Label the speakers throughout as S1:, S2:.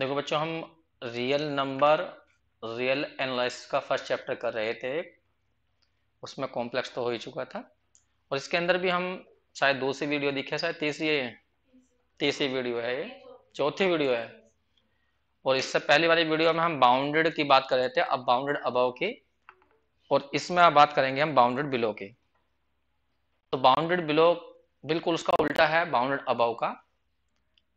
S1: देखो बच्चों हम रियल नंबर रियल एनालिस का फर्स्ट चैप्टर कर रहे थे उसमें कॉम्प्लेक्स तो हो ही चुका था और इसके अंदर भी हम शायद दो सी वीडियो दिखे शायद तीसरी है तीसरी वीडियो है ये चौथी वीडियो है और इससे पहली वाली वीडियो में हम बाउंडेड की बात कर रहे थे अब बाउंडेड अबव की और इसमें बात करेंगे हम बाउंडेड बिलो की तो बाउंडेड बिलो बिल्कुल उसका उल्टा है बाउंडेड अबव का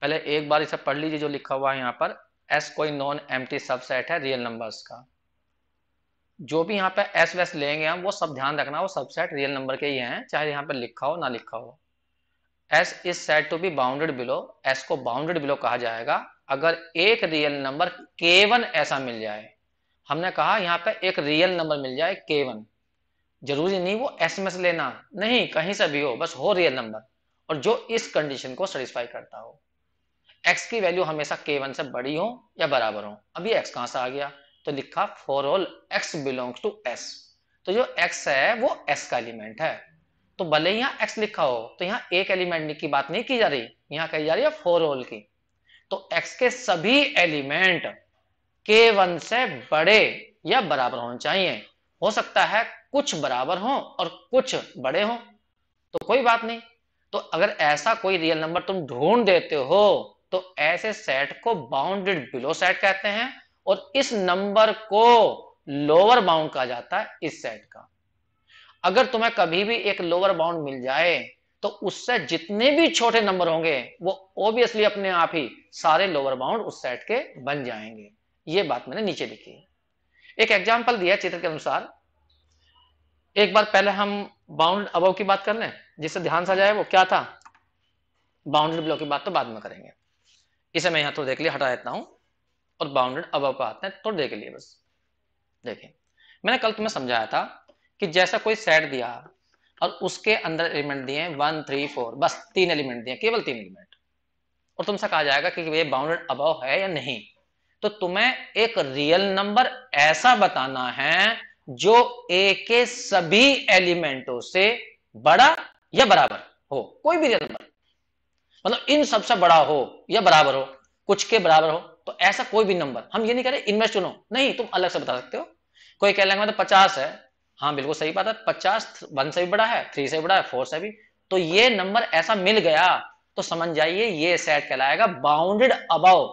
S1: पहले एक बार इसे पढ़ लीजिए जो लिखा हुआ है यहाँ पर एस कोई नॉन एम सबसेट है रियल नंबर्स का जो भी यहाँ पे एस वेस लेंगे हम वो सब ध्यान रखना वो सबसेट रियल नंबर के ही हैं चाहे यहाँ पे लिखा हो ना लिखा हो S is set to be bounded below S को बाउंडेड बिलो कहा जाएगा अगर एक रियल नंबर वन ऐसा मिल जाए हमने कहा यहाँ पे एक रियल नंबर मिल जाए वन जरूरी नहीं वो एस में से लेना नहीं कहीं से भी हो बस हो रियल नंबर और जो इस कंडीशन को सेटिस्फाई करता हो एक्स की वैल्यू हमेशा के वन से बड़ी हो या बराबर हो अब ये एक्स कहां से आ गया तो लिखा for all x belongs to S तो जो एक्स है वो एस का एलिमेंट है तो भले ही यहाँ एक्स लिखा हो तो यहाँ एक एलिमेंट की बात नहीं की जा रही यहाँ कही जा रही है फोर ऑल की तो एक्स के सभी एलिमेंट के वन से बड़े या बराबर होने चाहिए हो सकता है कुछ बराबर हो और कुछ बड़े हो तो कोई बात नहीं तो अगर ऐसा कोई रियल नंबर तुम ढूंढ देते हो तो ऐसे सेट को बाउंडेड बिलो सेट कहते हैं और इस नंबर को लोअर बाउंड कहा जाता है इस सेट का अगर तुम्हें कभी भी एक लोअर बाउंड मिल जाए तो उससे जितने भी छोटे नंबर होंगे वो ऑब्वियसली अपने आप ही सारे लोअर बाउंड उस सेट के बन जाएंगे ये बात मैंने नीचे लिखी एक एग्जाम्पल दिया चित्र के अनुसार एक बार पहले हम बाउंड अबव की बात कर लें जिससे ध्यान से जाए वो क्या था बाउंड्री ब्लॉक की बात तो बाद में करेंगे इसे मैं यहाँ तो देख लिया हटा देता हूँ और बाउंडेड अब आप आते हैं तो देख लिए बस देखें मैंने कल तुम्हें समझाया था कि जैसा कोई सेट दिया और उसके अंदर एलिमेंट दिए वन थ्री फोर बस तीन एलिमेंट दिए केवल तीन एलिमेंट और तुमसे कहा जाएगा कि ये बाउंडेड अबव है या नहीं तो तुम्हें एक रियल नंबर ऐसा बताना है जो ए के सभी एलिमेंटों से बड़ा या बराबर हो कोई भी रियल नंबर मतलब इन सबसे बड़ा हो या बराबर हो कुछ के बराबर हो तो ऐसा कोई भी नंबर हम ये नहीं कह रहे इनमें चुनो नहीं तुम अलग से बता सकते हो कोई कह लेंगे मतलब पचास है हाँ बिल्कुल सही बात है पचास वन से भी बड़ा है थ्री से भी बड़ा है फोर से भी तो ये नंबर ऐसा मिल गया तो समझ जाइए ये सेट कहलाएगा बाउंडेड अबाव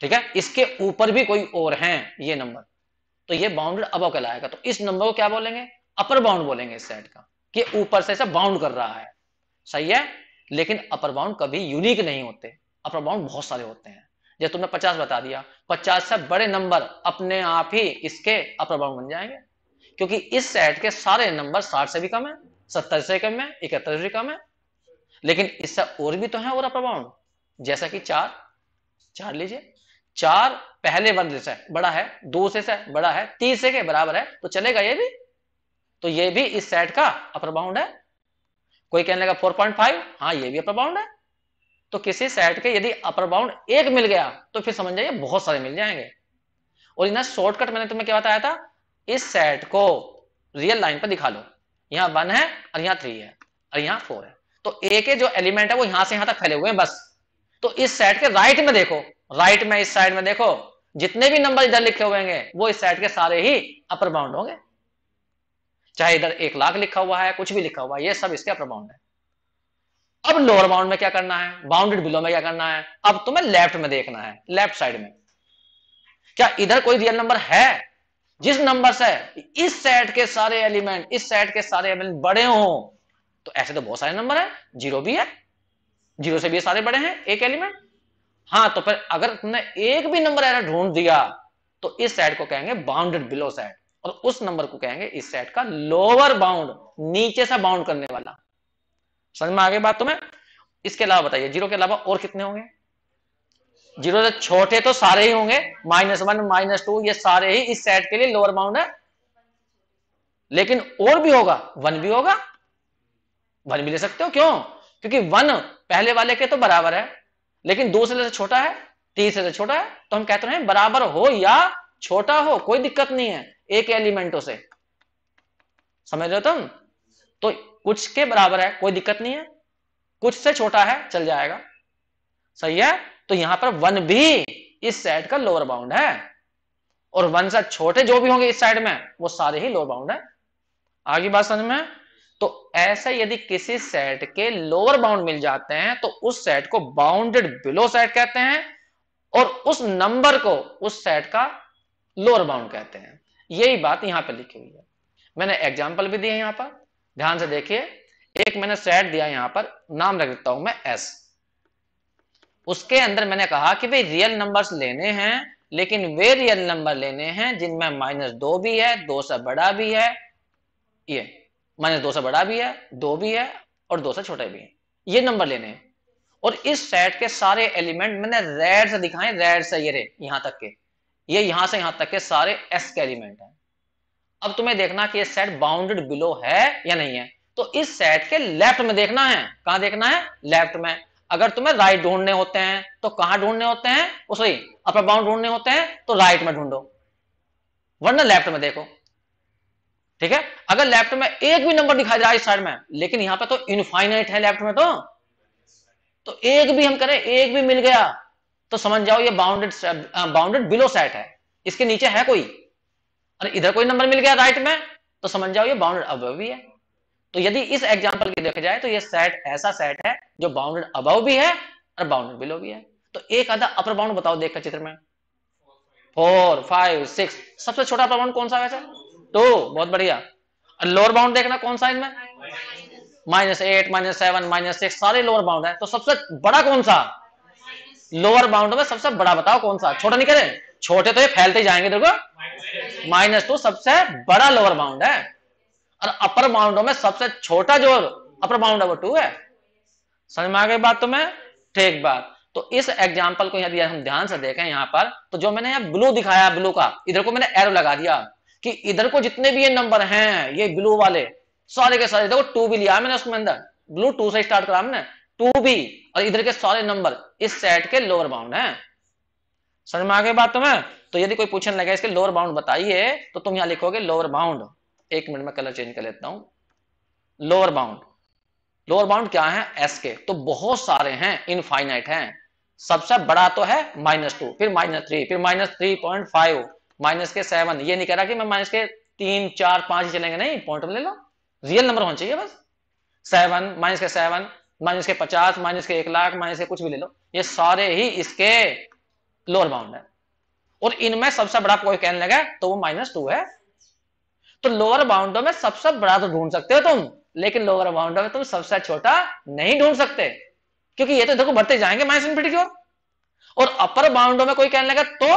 S1: ठीक है इसके ऊपर भी कोई और है ये नंबर तो ये बाउंडेड अबाव कहलाएगा तो इस नंबर को क्या बोलेंगे अपर बाउंड बोलेंगे इस सेट का कि ऊपर से ऐसा बाउंड कर रहा है सही है लेकिन अपर बाउंड कभी यूनिक नहीं होते अपर बाउंड बहुत सारे होते हैं जैसे तुमने पचास बता दिया पचास से बड़े नंबर अपने आप ही इसके अपर बाउंड बन जाएंगे क्योंकि इस सेट के सारे नंबर साठ से भी कम है सत्तर से कम है इकहत्तर से भी कम है लेकिन इससे और भी तो है और अपर बाउंड जैसा कि चार चार लीजिए चार पहले वर्ग से बड़ा है दो से से बड़ा है तीस से के बराबर है तो चलेगा ये भी तो ये भी इस सेट का अपर बाउंड है कोई कहने लगा 4.5 हाँ ये भी अपर बाउंड है तो किसी सेट के यदि अपर बाउंड एक मिल गया तो फिर समझ जाइए बहुत सारे मिल जाएंगे और इन्हें शॉर्टकट मैंने तुम्हें क्या बताया था इस सेट को रियल लाइन पर दिखा लो यहां वन है और यहां थ्री है और यहां फोर है तो ए के जो एलिमेंट है वो यहां से यहां तक फैले हुए हैं बस तो इस सेट के राइट में देखो राइट में इस साइड में देखो जितने भी नंबर इधर लिखे हुए होंगे वो इस सेट के सारे ही अपर बाउंड होंगे चाहे इधर एक लाख लिखा हुआ है कुछ भी लिखा हुआ है ये सब इसके अपर बाउंड है अब लोअर बाउंड में क्या करना है बाउंडेड बिलो में क्या करना है अब तुम्हें लेफ्ट में देखना है लेफ्ट साइड में क्या इधर कोई रियल नंबर है जिस नंबर से इस सेट के सारे एलिमेंट इस सेट के सारे एलिमेंट बड़े हो तो ऐसे तो बहुत सारे नंबर है जीरो भी है जीरो से भी सारे बड़े हैं एक एलिमेंट हाँ तो फिर अगर तुमने एक भी नंबर ऐसा ढूंढ दिया तो इस साइड को कहेंगे बाउंडेड बिलो साइड और उस नंबर को कहेंगे इस सेट का लोअर बाउंड नीचे सा बाउंड करने वाला समझ में आगे बात तुम्हें इसके अलावा बताइए जीरो के अलावा और कितने होंगे जीरो से छोटे तो सारे ही होंगे माइनस वन माइनस टू ये सारे ही इस सेट के लिए लोअर बाउंड है लेकिन और भी होगा वन भी होगा वन भी ले सकते हो क्यों क्योंकि वन पहले वाले के तो बराबर है लेकिन दूसरे से छोटा है तीसरे से छोटा है तो हम कहते हैं बराबर हो या छोटा हो कोई दिक्कत नहीं है एक एलिमेंटों से समझ रहे हो तुम तो कुछ के बराबर है कोई दिक्कत नहीं है कुछ से छोटा है चल जाएगा सही है तो यहां पर वन भी इस सेट का लोअर बाउंड है और वन से छोटे जो भी होंगे इस साइड में वो सारे ही लोअर बाउंड है आगे बात समझ में तो ऐसे यदि किसी सेट के लोअर बाउंड मिल जाते हैं तो उस सेट को बाउंडेड बिलो सेट कहते हैं और उस नंबर को उस सेट का लोअर बाउंड कहते हैं यही बात यहां पर लिखी हुई है मैंने एग्जाम्पल भी दिया यहां पर ध्यान से देखिए एक मैंने सेट दिया यहां पर नाम रख देता हूं मैं एस उसके अंदर मैंने कहा कि भाई रियल नंबर्स लेने हैं लेकिन वे रियल नंबर लेने हैं जिनमें माइनस दो भी है दो से बड़ा भी है ये माइनस दो से बड़ा भी है दो भी है और दो से छोटे भी है ये नंबर लेने हैं और इस सेट के सारे एलिमेंट मैंने रेड से दिखाए रेड से ये रे यहां तक के ये यहां से यहां तक के सारे एस के एलिमेंट हैं अब तुम्हें देखना कि ये सेट बाउंडेड बिलो है या नहीं है तो इस सेट के लेफ्ट में देखना है कहा देखना है लेफ्ट में अगर तुम्हें राइट ढूंढने होते हैं तो कहां ढूंढने होते हैं सॉरी अपर बाउंड ढूंढने होते हैं तो राइट में ढूंढो वरना लेफ्ट में देखो ठीक है अगर लेफ्ट में एक भी नंबर दिखाई दे रहा है इस साइड में लेकिन यहां पे तो इनफाइनाइट है लेफ्ट में तो तो एक भी हम करें एक भी मिल गया तो समझ जाओ ये बाउंडेड बाउंडेड बिलो सेट है इसके नीचे है कोई और इधर कोई नंबर मिल गया राइट में तो समझ जाओ ये बाउंडेड अब भी है तो यदि इस एग्जाम्पल की देखा जाए तो ये सेट ऐसा सेट है जो बाउंडेड अब भी है और बाउंडेड बिलो भी है तो एक आधा अपर बाउंड बताओ देखकर चित्र में फोर फाइव सिक्स सबसे छोटा अपर बाउंड कौन सा वैसे टू बहुत बढ़िया और लोअर बाउंड देखना कौन सा इनमें minus eight minus seven minus six सारे लोअर बाउंड है तो सबसे बड़ा कौन सा लोअर बाउंड में सबसे बड़ा बताओ कौन सा छोटा नहीं करें छोटे तो ये फैलते ही जाएंगे देखो माइनस टू तो सबसे बड़ा लोअर बाउंड है और अपर बाउंड में सबसे छोटा जो अपर बाउंड है वो टू है समझ में आ गई बात तुम्हें ठीक बात तो इस एग्जाम्पल को यदि हम ध्यान से देखें यहाँ पर तो जो मैंने यहाँ ब्लू दिखाया ब्लू का इधर को मैंने एरो लगा दिया कि इधर को जितने भी ये नंबर हैं ये ब्लू वाले सारे के सारे देखो टू भी लिया मैंने उसमें अंदर ब्लू टू से स्टार्ट करा हमने टू बी और इधर के सारे नंबर इस सेट के लोअर बाउंड हैं समझ में आ गई बात तुम्हें तो यदि कोई पूछने लगे इसके लोअर बाउंड बताइए तो तुम यहां लिखोगे लोअर बाउंड एक मिनट में कलर चेंज कर लेता हूं लोअर बाउंड लोअर बाउंड क्या है एस के तो बहुत सारे हैं इनफाइनाइट हैं सबसे बड़ा तो है माइनस टू फिर माइनस थ्री फिर minus three point five minus के सेवन ये नहीं कह रहा कि मैं माइनस के तीन चार पांच ही चलेंगे नहीं पॉइंट तो ले लो रियल नंबर होना चाहिए बस सेवन माइनस के सेवन माइनस के पचास माइनस के एक लाख माइनस के कुछ भी ले लो ये सारे ही इसके लोअर बाउंड है और इनमें सबसे बड़ा कोई कहने लगा तो वो माइनस टू है तो लोअर बाउंडो में सबसे बड़ा तो ढूंढ सकते हो तुम लेकिन लोअर बाउंडो में तुम सबसे छोटा नहीं ढूंढ सकते क्योंकि ये तो देखो बढ़ते जाएंगे माइनस इन की ओर और अपर बाउंडो में कोई कहने लगा तो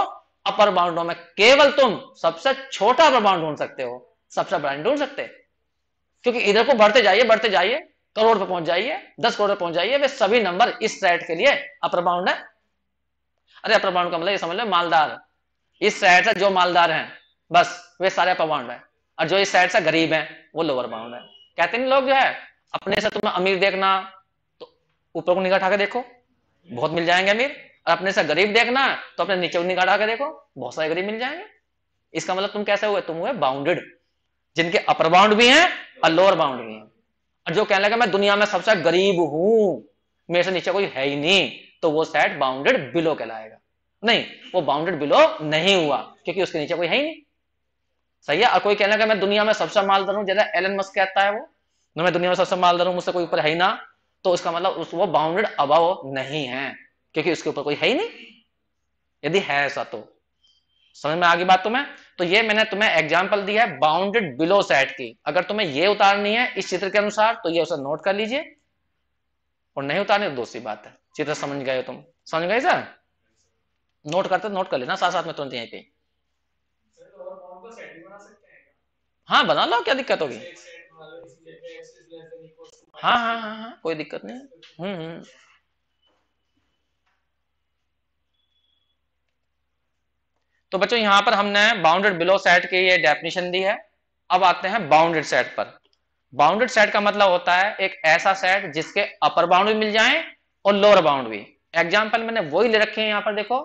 S1: अपर बाउंडो में केवल तुम सबसे छोटा अपर बाउंड ढूंढ सकते हो सबसे बड़ा ढूंढ सकते क्योंकि इधर को बढ़ते जाइए बढ़ते जाइए करोड़ पर पहुंच जाइए दस करोड़ पर पहुंच जाइए वे सभी नंबर इस साइड के लिए अपर बाउंड है अरे अपर बाउंड का मतलब ये समझ लो मालदार इस साइड से जो मालदार हैं बस वे सारे अपर बाउंड है और जो इस साइड से गरीब हैं वो लोअर बाउंड है कहते नहीं लोग जो है अपने से तुम्हें अमीर देखना तो ऊपर को निगाह उठा के देखो बहुत मिल जाएंगे अमीर और अपने से गरीब देखना तो अपने नीचे को निगाह के देखो बहुत सारे गरीब मिल जाएंगे इसका मतलब तुम कैसे हुए तुम हुए बाउंडेड जिनके अपर बाउंड भी हैं और लोअर बाउंड भी हैं और जो कहने लगा मैं दुनिया में सबसे गरीब हूं मेरे से नीचे कोई है ही नहीं तो वो सेट बाउंडेड बिलो कहलाएगा नहीं वो बाउंडेड बिलो नहीं हुआ क्योंकि उसके नीचे कोई है ही नहीं सही है और कोई कहने लगा मैं दुनिया में सबसे माल हूं जैसे एलन मस्क कहता है वो मैं दुनिया में सबसे माल हूं मुझसे कोई ऊपर है ही ना तो उसका मतलब उस वो बाउंडेड अबाव नहीं है क्योंकि उसके ऊपर कोई है ही नहीं यदि है ऐसा तो समझ में आ गई बात तुम्हें तो ये मैंने तुम्हें एग्जाम्पल दिया है बाउंडेड बिलो सेट की अगर तुम्हें ये उतारनी है इस चित्र के अनुसार तो ये उसे नोट कर लीजिए और नहीं उतारनी तो दूसरी बात है चित्र समझ गए हो तुम समझ गए सर नोट करते नोट कर लेना साथ साथ में तुरंत यहीं पे हाँ बना लो क्या दिक्कत होगी हाँ हाँ हाँ हाँ कोई दिक्कत नहीं हम्म हम्म तो बच्चों यहां पर हमने बाउंडेड बिलो सेट की ये डेफिनेशन दी है अब आते हैं बाउंडेड सेट पर बाउंडेड सेट का मतलब होता है एक ऐसा सेट जिसके अपर बाउंड भी मिल जाए और लोअर बाउंड भी एग्जाम्पल मैंने वही ले रखे हैं यहाँ पर देखो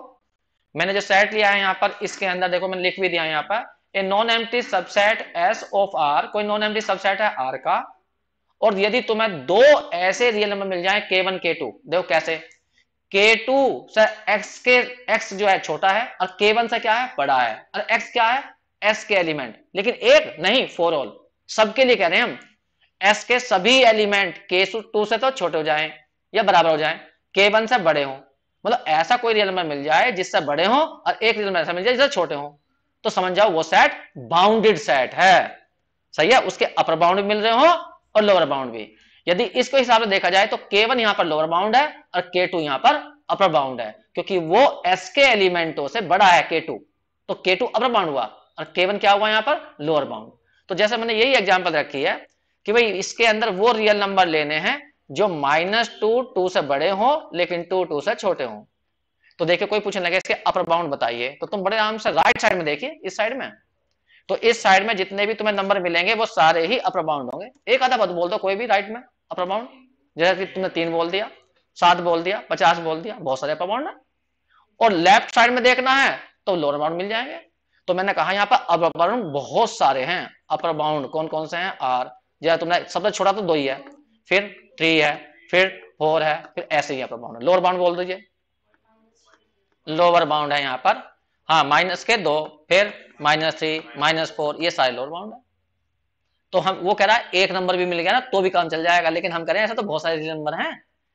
S1: मैंने जो सेट लिया है यहाँ पर इसके अंदर देखो मैंने लिख भी दिया है यहाँ पर a non empty subset S of R कोई नॉन एम्प्टी सबसेट है आर का और यदि तुम्हें दो ऐसे रियल नंबर मिल जाए के वन के टू देखो कैसे के टू से एक्स के एक्स जो है छोटा है और के वन से क्या है बड़ा है और एक्स क्या है एस के एलिमेंट लेकिन एक नहीं फोर ऑल सबके लिए कह रहे हैं हम एस के सभी एलिमेंट टू से तो छोटे हो जाएं या बराबर हो जाएं वन से बड़े हों मतलब ऐसा कोई रियल नंबर मिल जाए जिससे बड़े हों और एक रियल नंबर ऐसा मिल जाए जिससे छोटे हों तो समझ जाओ वो सेट बाउंडेड सेट है सही है उसके अपर बाउंड मिल रहे हो और लोअर बाउंड भी यदि इसके हिसाब से देखा जाए तो K1 यहां पर लोअर बाउंड है और K2 यहां पर अपर बाउंड है क्योंकि वो एस के एलिमेंटों से बड़ा है K2 तो K2 अपर बाउंड हुआ और K1 क्या हुआ यहां पर लोअर बाउंड तो जैसे मैंने यही एग्जाम्पल रखी है कि भाई इसके अंदर वो रियल नंबर लेने हैं जो माइनस टू टू से बड़े हो लेकिन टू टू से छोटे हों तो देखिए कोई पूछने लगे इसके अपर बाउंड बताइए तो तुम बड़े आराम से राइट साइड में देखिए इस साइड में तो इस साइड में जितने भी तुम्हें नंबर मिलेंगे वो सारे ही अपर बाउंड होंगे एक आधा बद बोल दो कोई भी राइट में अपर बाउंड जैसा कि तुमने तीन बोल दिया सात बोल दिया पचास बोल दिया बहुत सारे अपर बाउंड है और लेफ्ट साइड में देखना है तो लोअर बाउंड मिल जाएंगे तो मैंने कहा यहाँ पर अपर बाउंड बहुत सारे हैं अपर बाउंड कौन कौन से हैं आर जैसा तुमने सबसे छोटा तो दो ही है फिर थ्री है फिर फोर है फिर ऐसे ही अपर बाउंड लोअर बाउंड बोल दीजिए लोअर बाउंड है यहाँ पर हाँ माइनस के दो फिर माइनस थ्री माइनस फोर ये सारे लोअर बाउंड है तो हम वो कह रहा है एक नंबर भी मिल गया ना तो भी काम चल जाएगा लेकिन हम हैं ऐसा तो बहुत सारे नंबर हैं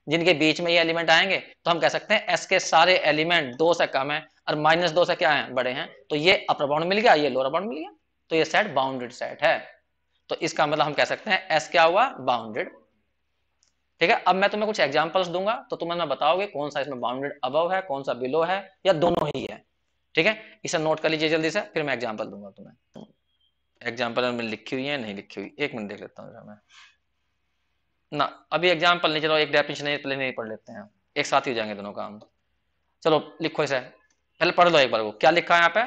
S1: जिनके बीच में ये एलिमेंट आएंगे तो हम कह सकते हैं एस के सारे एलिमेंट दो से कम है और माइनस दो से क्या है बड़े हैं तो ये अपर बाउंड मिल गया ये लोअर बाउंड मिल गया तो ये सेट बाउंडेड सेट है तो इसका मतलब हम कह सकते हैं एस क्या हुआ बाउंडेड ठीक है अब मैं तुम्हें कुछ एग्जाम्पल्स दूंगा तो तुम्हें मैं बताओगे कौन सा इसमें बाउंडेड अबव है कौन सा बिलो है या दोनों ही है ठीक है इसे नोट कर लीजिए जल्दी से फिर मैं एग्जाम्पल दूंगा तुम्हें एग्जाम्पल में लिखी हुई है नहीं लिखी हुई एक मिनट देख लेता हूँ मैं ना अभी एग्जाम्पल नहीं चलो एक डेफिनेशन नहीं पहले नहीं पढ़ लेते हैं एक साथ ही हो जाएंगे दोनों काम चलो लिखो इसे पहले पढ़ लो एक बार वो क्या लिखा है यहाँ पे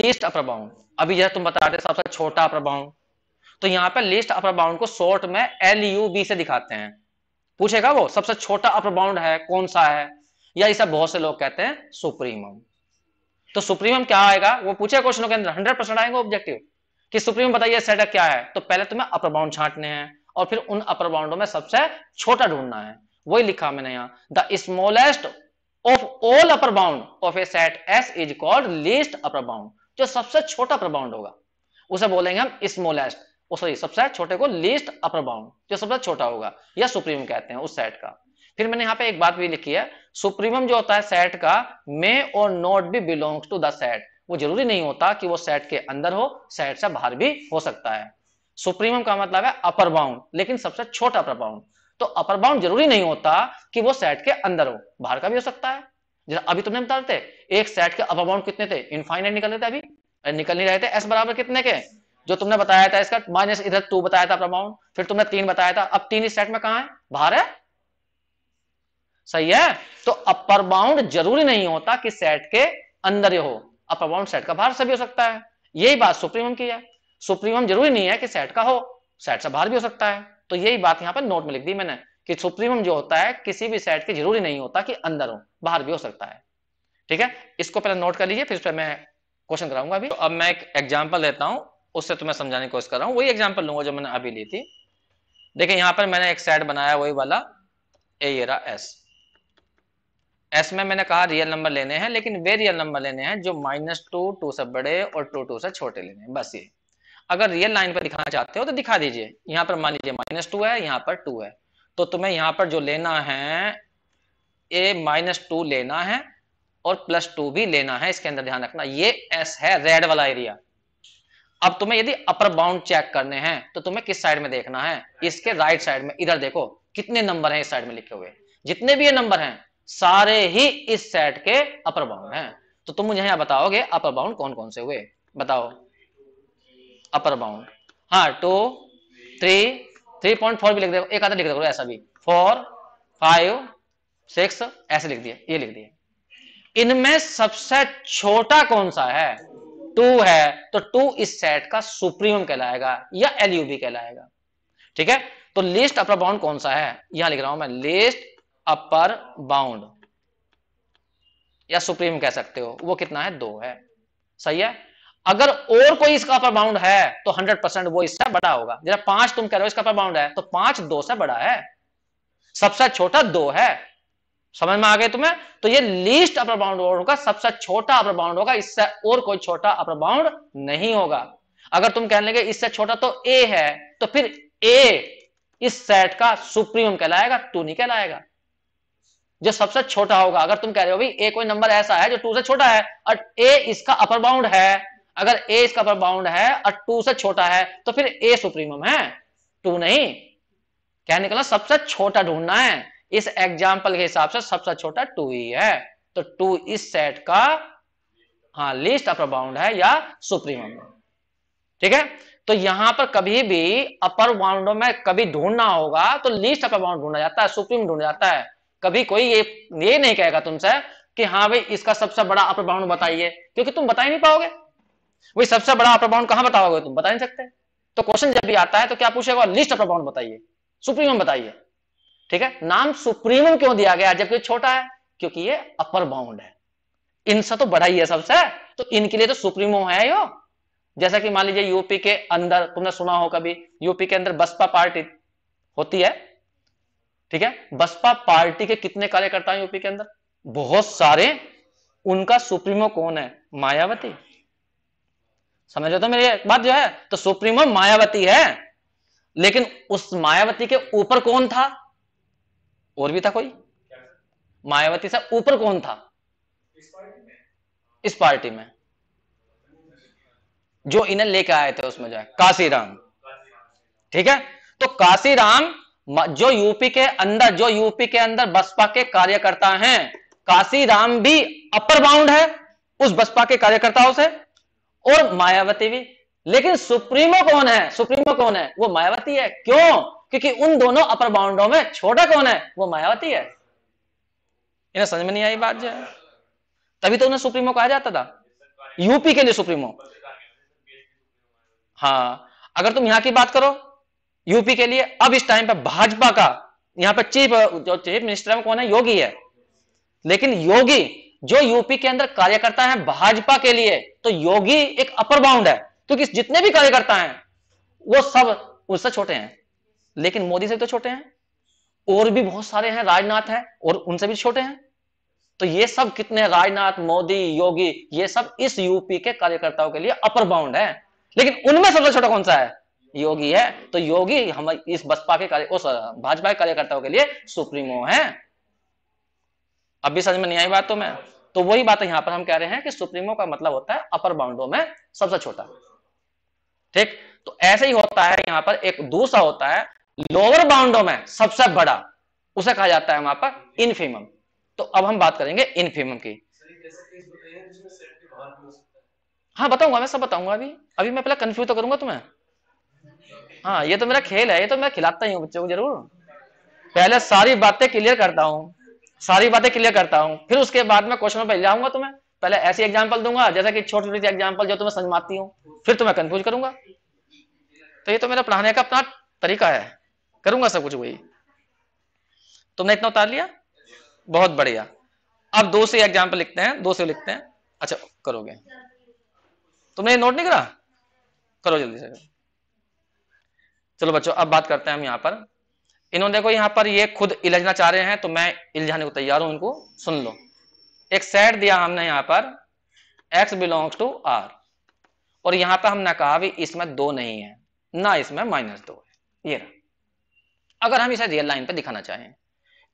S1: लिस्ट अपर बाउंड अभी जैसे तुम बता रहे सबसे छोटा अपर बाउंड तो यहाँ पे लिस्ट अपर बाउंड को शॉर्ट में एल यू बी से दिखाते हैं पूछेगा वो सबसे छोटा अपर बाउंड है कौन सा है या इसे बहुत से लोग कहते हैं सुप्रीमम तो सुप्रीमम क्या आएगा वो पूछे क्वेश्चनों के अंदर हंड्रेड परसेंट आएंगे ऑब्जेक्टिव कि सुप्रीम बताइए सेटअप क्या है तो पहले तुम्हें अपर बाउंड छांटने हैं और फिर उन अपर बाउंडों में सबसे छोटा ढूंढना है वही लिखा मैंने यहां the smallest of all upper bound of a set S is called least upper bound जो सबसे छोटा अपर बाउंड होगा उसे बोलेंगे हम स्मोलेस्ट सॉरी सबसे छोटे को लीस्ट अपर बाउंड जो सबसे छोटा होगा या सुप्रीम कहते हैं उस सेट का फिर मैंने यहां पे एक बात भी लिखी है सुप्रीमम जो होता है सेट का मे और not be belongs to the set वो जरूरी नहीं होता कि वो सेट के अंदर हो सेट से बाहर भी हो सकता है सुप्रीमम का मतलब है अपर बाउंड लेकिन सबसे छोटा अपर बाउंड तो अपर बाउंड जरूरी नहीं होता कि वो सेट के अंदर हो बाहर का भी हो सकता है जरा अभी तुमने बता थे एक सेट के अपर बाउंड कितने थे इनफाइनाइट निकल रहे थे अभी निकल नहीं रहे थे एस बराबर कितने के जो तुमने बताया था इसका माइनस इधर टू बताया था अपर बाउंड फिर तुमने तीन बताया था अब तीन इस सेट में कहा है बाहर है सही है तो अपर बाउंड जरूरी नहीं होता कि सेट के अंदर हो अपर बाउंड सेट का बाहर से भी हो सकता है यही बात सुप्रीमम की है सुप्रीमम जरूरी नहीं है कि सेट का हो सेट से बाहर भी हो सकता है तो यही बात यहाँ पर नोट में लिख दी मैंने कि सुप्रीमम जो होता है किसी भी सेट के जरूरी नहीं होता कि अंदर हो बाहर भी हो सकता है ठीक है इसको पहले नोट कर लीजिए फिर उस पर मैं क्वेश्चन कराऊंगा अभी तो अब मैं एक एग्जाम्पल लेता हूँ उससे तुम्हें तो समझाने की कोशिश कर रहा हूँ वही एग्जाम्पल लूंगा जो मैंने अभी ली थी देखिए यहाँ पर मैंने एक सेट बनाया वही वाला ए एस एस में मैंने कहा रियल नंबर लेने हैं लेकिन वे रियल नंबर लेने हैं जो माइनस टू टू से बड़े और टू टू से छोटे लेने हैं बस ये अगर रियल लाइन पर दिखाना चाहते हो तो दिखा दीजिए यहाँ पर मान लीजिए माइनस टू है यहाँ पर टू है तो तुम्हें यहाँ पर जो लेना है ए माइनस टू लेना है और प्लस टू भी लेना है इसके अंदर ध्यान रखना ये एस है रेड वाला एरिया अब तुम्हें यदि अपर बाउंड चेक करने हैं तो तुम्हें किस साइड में देखना है इसके राइट साइड में इधर देखो कितने नंबर है इस साइड में लिखे हुए जितने भी ये नंबर हैं सारे ही इस सेट के अपर बाउंड हैं तो तुम मुझे यहां बताओगे अपर बाउंड कौन कौन से हुए बताओ अपर बाउंड हाँ two three three point four भी लिख दे एक आधा लिख दो ऐसा भी फोर फाइव सिक्स ऐसे लिख दिए ये लिख दिए इनमें सबसे छोटा कौन सा है टू है तो टू इस सेट का सुप्रीम कहलाएगा या एलयूबी कहलाएगा ठीक है तो लिस्ट अपर बाउंड कौन सा है यहां लिख रहा हूं मैं लिस्ट अपर बाउंड या सुप्रीम कह सकते हो वो कितना है दो है सही है अगर और कोई इसका अपर बाउंड है तो हंड्रेड परसेंट वो इससे बड़ा होगा जरा पांच तुम कह रहे हो इसका अपर बाउंड है तो पांच दो से बड़ा है सबसे छोटा दो है समझ में आ गए तुम्हें तो ये लीस्ट अपर बाउंड होगा सबसे छोटा अपर बाउंड होगा इससे और कोई छोटा अपर बाउंड नहीं होगा अगर तुम कहने लगे इससे छोटा तो ए है तो फिर ए इस सेट का सुप्रीम कहलाएगा तू नहीं कहलाएगा जो सबसे छोटा होगा अगर तुम कह रहे हो भाई ए कोई नंबर ऐसा है जो टू से छोटा है और ए इसका अपर बाउंड है अगर ए इसका अपर बाउंड है और टू से छोटा है तो फिर ए सुप्रीमम है टू नहीं क्या निकला सबसे छोटा ढूंढना है इस एग्जाम्पल के हिसाब से सबसे छोटा टू ही है तो टू इस सेट का हाँ लीस्ट अपर बाउंड है या सुप्रीमम ठीक है तो यहां पर कभी भी अपर बाउंडो में कभी ढूंढना होगा तो लीस्ट अपर बाउंड ढूंढा जाता है सुप्रीम ढूंढा जाता है कभी कोई ये ये नहीं कहेगा तुमसे कि हाँ भाई इसका सबसे बड़ा अपर बाउंड बताइए क्योंकि तुम बता ही नहीं पाओगे वही सबसे बड़ा अपर बाउंड कहां बताओगे तुम बता नहीं सकते तो क्वेश्चन जब भी आता है तो क्या पूछेगा लिस्ट अपर बाउंड बताइए सुप्रीमम बताइए ठीक है नाम सुप्रीमम क्यों दिया गया जबकि छोटा है क्योंकि ये अपर बाउंड है इनसे तो बड़ा ही है सबसे तो इनके लिए तो सुप्रीमो है यो जैसा कि मान लीजिए यूपी के अंदर तुमने सुना हो कभी यूपी के अंदर बसपा पार्टी होती है ठीक है बसपा पार्टी के कितने कार्यकर्ता यूपी के अंदर बहुत सारे उनका सुप्रीमो कौन है मायावती समझ रहे तो मेरी बात जो है तो सुप्रीमो मायावती है लेकिन उस मायावती के ऊपर कौन था और भी था कोई मायावती से ऊपर कौन था इस पार्टी में, इस पार्टी में। जो इन्हें लेके आए थे उसमें जो है काशीराम ठीक है तो काशीराम जो यूपी के अंदर जो यूपी के अंदर बसपा के कार्यकर्ता हैं काशीराम भी अपर बाउंड है उस बसपा के कार्यकर्ताओं से और मायावती भी लेकिन सुप्रीमो कौन है सुप्रीमो कौन है वो मायावती है क्यों क्योंकि उन दोनों अपर बाउंडों में छोटा कौन है वो मायावती है इन्हें समझ में नहीं आई बात जो है तभी तो उन्हें सुप्रीमो कहा जाता था यूपी के लिए सुप्रीमो हाँ अगर तुम यहां की बात करो यूपी के लिए अब इस टाइम पर भाजपा का यहाँ पर चीफ जो चीफ मिनिस्टर कौन है योगी है लेकिन योगी जो यूपी के अंदर कार्यकर्ता है भाजपा के लिए तो योगी एक अपर बाउंड है क्योंकि जितने भी कार्यकर्ता हैं वो सब उससे छोटे हैं लेकिन मोदी से तो छोटे हैं और भी बहुत सारे हैं राजनाथ हैं और उनसे भी छोटे हैं तो ये सब कितने राजनाथ मोदी योगी ये सब इस यूपी के कार्यकर्ताओं के लिए अपर बाउंड है लेकिन उनमें सबसे छोटा कौन सा है योगी है तो योगी हम इस बसपा के कार्य भाजपा के कार्यकर्ताओं के लिए सुप्रीमो है अब भी समझ में नहीं आई बात तो मैं तो वही बात यहां पर हम कह रहे हैं कि सुप्रीमो का मतलब होता है अपर बाउंडो में सबसे छोटा ठीक तो ऐसे ही होता है यहां पर एक दूसरा होता है लोअर बाउंडो में सबसे बड़ा उसे कहा जाता है वहां पर इनफीम तो अब हम बात करेंगे इनफीम की हाँ बताऊंगा मैं सब बताऊंगा अभी अभी मैं पहले कंफ्यूज तो करूंगा तुम्हें हाँ ये तो मेरा खेल है ये तो मैं खिलाता ही हूँ बच्चों को जरूर पहले सारी बातें क्लियर करता हूँ सारी बातें क्लियर करता हूँ फिर उसके बाद में क्वेश्चन पर जाऊंगा तुम्हें पहले ऐसी एग्जाम्पल दूंगा जैसे कि छोटी छोटी एग्जाम्पल जो तुम्हें समझाती हूँ फिर तुम्हें कंफ्यूज करूंगा तो ये तो मेरा पढ़ाने का अपना तरीका है करूंगा सब कुछ वही तुमने इतना उतार लिया बहुत बढ़िया अब दो से एग्जाम्पल लिखते हैं दो से लिखते हैं अच्छा करोगे तुमने नोट नहीं करा करो जल्दी से करो चलो बच्चों अब बात करते हैं हम यहाँ पर इन्होंने देखो यहाँ पर ये खुद इलझना चाह रहे हैं तो मैं इलझाने को तैयार हूं इनको सुन लो एक सेट दिया हमने यहाँ पर x बिलोंग्स टू r और यहाँ पर हमने कहा भी इसमें दो नहीं है ना इसमें माइनस दो है ये रहा अगर हम इसे रियल लाइन पर दिखाना चाहें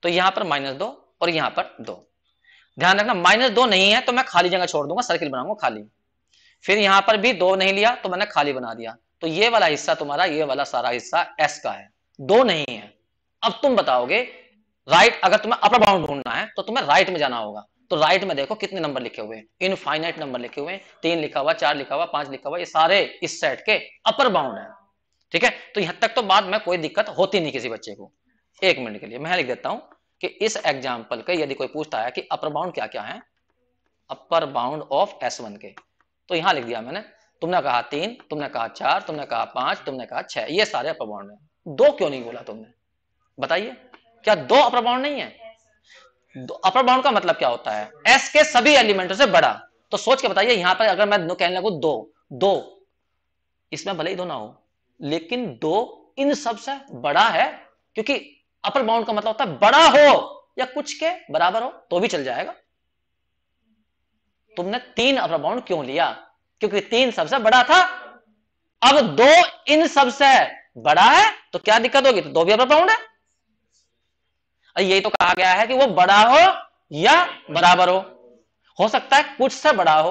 S1: तो यहाँ पर माइनस दो और यहाँ पर दो ध्यान रखना माइनस दो नहीं है तो मैं खाली जगह छोड़ दूंगा सर्किल बनाऊंगा खाली फिर यहाँ पर भी दो नहीं लिया तो मैंने खाली बना दिया तो ये वाला हिस्सा तुम्हारा ये वाला सारा हिस्सा एस का है दो नहीं है अब तुम बताओगे राइट अगर तुम्हें अपर बाउंड ढूंढना है तो तुम्हें राइट में जाना होगा तो राइट में देखो कितने नंबर लिखे हुए हैं इनफाइनाइट नंबर लिखे हुए हैं तीन लिखा हुआ चार लिखा हुआ पांच लिखा हुआ ये सारे इस सेट के अपर बाउंड है ठीक है तो यहां तक तो बाद में कोई दिक्कत होती नहीं किसी बच्चे को एक मिनट के लिए मैं लिख देता हूं कि इस एग्जाम्पल के यदि कोई पूछता है कि अपर बाउंड क्या क्या है upper bound of S one के तो यहां लिख दिया मैंने तुमने कहा तीन तुमने कहा चार तुमने कहा पांच तुमने कहा छह ये सारे अपर है दो क्यों नहीं बोला तुमने बताइए क्या दो अपर नहीं है अपर का मतलब क्या होता है एस के सभी एलिमेंटों से बड़ा तो सोच के बताइए यहां पर अगर मैं कहने लगू दो दो इसमें भले ही दो ना हो लेकिन दो इन सब से बड़ा है क्योंकि अपर बाउंड का मतलब होता है बड़ा हो या कुछ के बराबर हो तो भी चल जाएगा तुमने तीन अपर बाउंड क्यों लिया क्योंकि तीन सबसे बड़ा था अब दो इन सबसे बड़ा है तो क्या दिक्कत होगी तो दो भी अपर है यही तो कहा गया है कि वो बड़ा हो या बराबर हो हो सकता है कुछ से बड़ा हो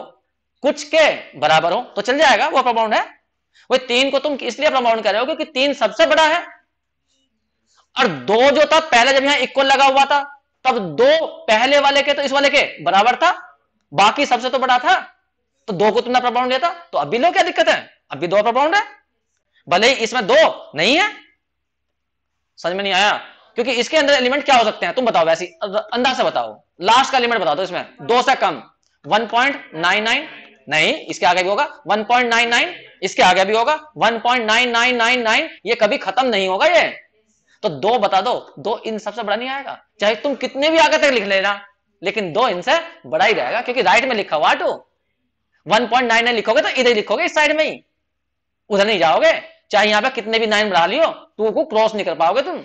S1: कुछ के बराबर हो तो चल जाएगा वो अपर बाउंड है वो तीन को तुम इसलिए अपर बाउंड कर रहे हो क्योंकि तीन सबसे बड़ा है और दो जो था पहले जब यहां इक्वल लगा हुआ था तब दो पहले वाले के तो इस वाले के बराबर था बाकी सबसे तो बड़ा था तो दो को तुमने प्रबाउंड लिया था तो अब भी लो क्या दिक्कत है अब भी दो प्रबाउंड है भले ही इसमें दो नहीं है समझ में नहीं आया क्योंकि इसके अंदर एलिमेंट क्या हो सकते हैं तुम बताओ वैसे अंदाज से बताओ लास्ट का एलिमेंट बता दो इसमें दो से कम 1.99 नहीं इसके आगे भी होगा 1.99 इसके आगे भी होगा 1.9999 ये कभी खत्म नहीं होगा ये तो दो बता दो दो इन सबसे बड़ा नहीं आएगा चाहे तुम कितने भी आगे तक लिख लेना लेकिन दो इनसे बड़ा ही रहेगा क्योंकि राइट में लिखा हुआ टू 1.99 लिखोगे तो इधर लिखोगे इस साइड में ही उधर नहीं जाओगे चाहे यहां पे कितने भी नाइन बढ़ा लियो टू को क्रॉस नहीं कर पाओगे तुम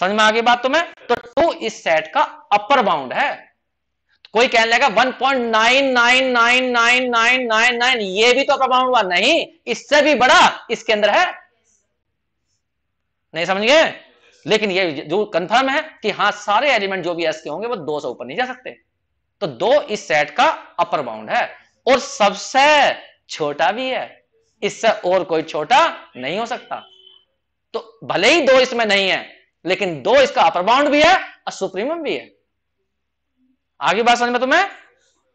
S1: समझ में आ गई बात तुम्हें तो टू इस सेट का अपर बाउंड है तो कोई कहने लगा one point nine nine nine nine nine nine nine ये भी तो अपर बाउंड हुआ नहीं इससे भी बड़ा इसके अंदर है नहीं समझ गए लेकिन ये जो कंफर्म है कि हाँ सारे एलिमेंट जो भी एस के होंगे वो दो से ऊपर नहीं जा सकते तो दो इस सेट का अपर बाउंड है और सबसे छोटा भी है इससे और कोई छोटा नहीं हो सकता तो भले ही दो इसमें नहीं है लेकिन दो इसका अपर बाउंड भी है और सुप्रीमम भी है आगे बात समझ में तुम्हें